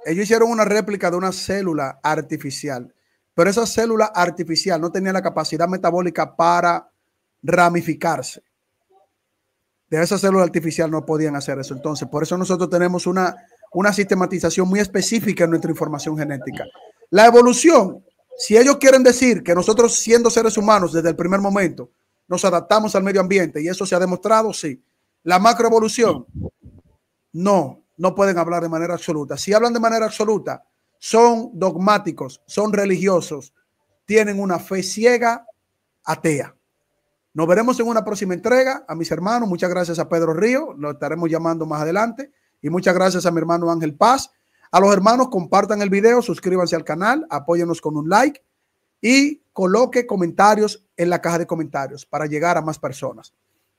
ellos hicieron una réplica de una célula artificial, pero esa célula artificial no tenía la capacidad metabólica para ramificarse. De esa célula artificial no podían hacer eso. Entonces, por eso nosotros tenemos una, una sistematización muy específica en nuestra información genética. La evolución, si ellos quieren decir que nosotros siendo seres humanos desde el primer momento nos adaptamos al medio ambiente y eso se ha demostrado, sí. La macroevolución, no, no pueden hablar de manera absoluta. Si hablan de manera absoluta, son dogmáticos, son religiosos, tienen una fe ciega, atea. Nos veremos en una próxima entrega. A mis hermanos, muchas gracias a Pedro Río, lo estaremos llamando más adelante. Y muchas gracias a mi hermano Ángel Paz. A los hermanos, compartan el video, suscríbanse al canal, apóyanos con un like y coloque comentarios en la caja de comentarios para llegar a más personas.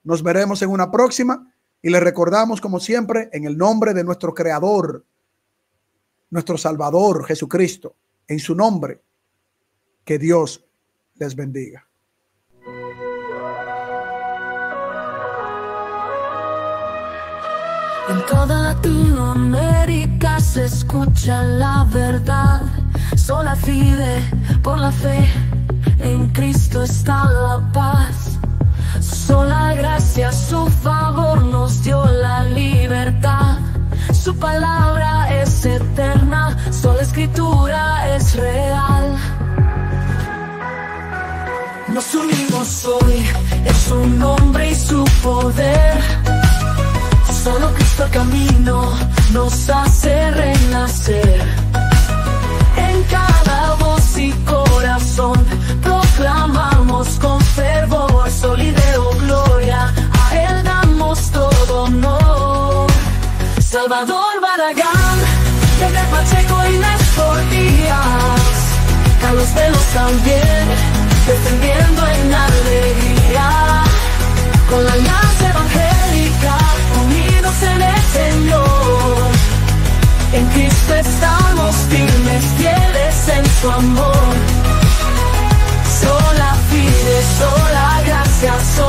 Nos veremos en una próxima y les recordamos, como siempre, en el nombre de nuestro Creador, nuestro Salvador Jesucristo, en su nombre, que Dios les bendiga. En toda Latinoamérica se escucha la verdad. Sola fide por la fe, en Cristo está la paz. sola gracia, su favor nos dio la libertad. Su palabra es eterna, sola escritura es real. Nos unimos hoy, es su nombre y su poder Solo Cristo el camino nos hace renacer. En cada voz y corazón proclamamos con fervor, solideo, gloria. A Él damos todo honor. Salvador Baragán, De Pacheco y Néstor a Carlos Velos también, defendiendo en alegría. Con la alianza evangélica en el Señor. En Cristo estamos firmes, fieles en su amor. Sola fide, sola gracia, sola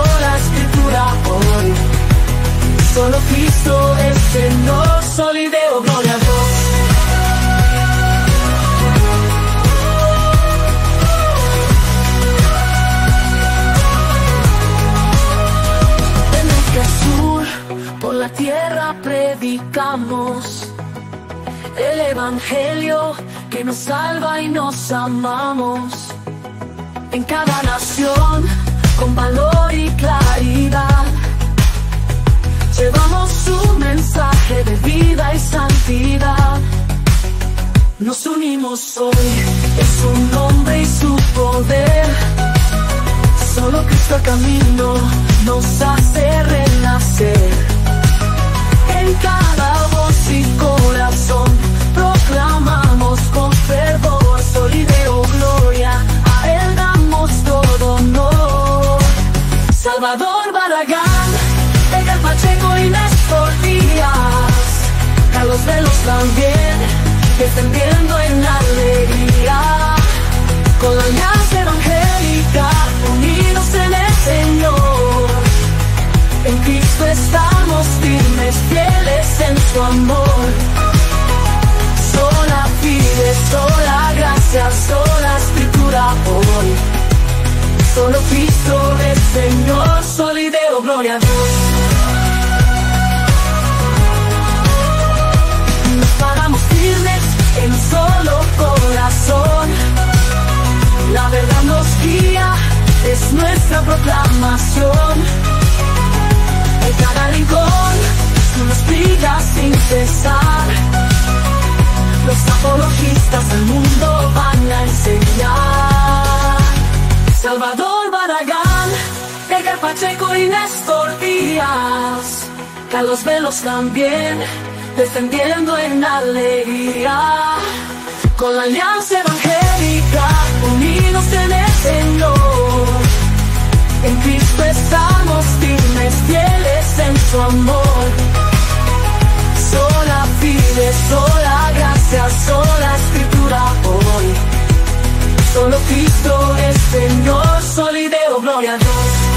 evangelio que nos salva y nos amamos. En cada nación, con valor y claridad, llevamos su mensaje de vida y santidad. Nos unimos hoy, En su nombre y su poder. Solo que el camino nos hace renacer. En cada voz y corazón Salvador Baragán, Edgar Pacheco y Néstor Díaz, Carlos Velos también, descendiendo en alegría, con la alianza evangélica, unidos en el Señor. En Cristo estamos firmes, fieles en su amor. Sola fide, sola gracia, sola escritura hoy solo piso del Señor, solo y deo gloria a Dios. Nos paramos firmes en solo corazón. La verdad nos guía, es nuestra proclamación. En cada rincón, nos pida sin cesar los apologistas del mundo van a enseñar. Salvador Baragán, Edgar Pacheco y Néstor Díaz, Carlos Velos también, descendiendo en alegría, con la alianza evangélica, unidos en el Señor, en Cristo estamos firmes, fieles en su amor, sola fide, sola gracia, sola escritura hoy. Solo Cristo es Señor, Sol y gloria a Dios.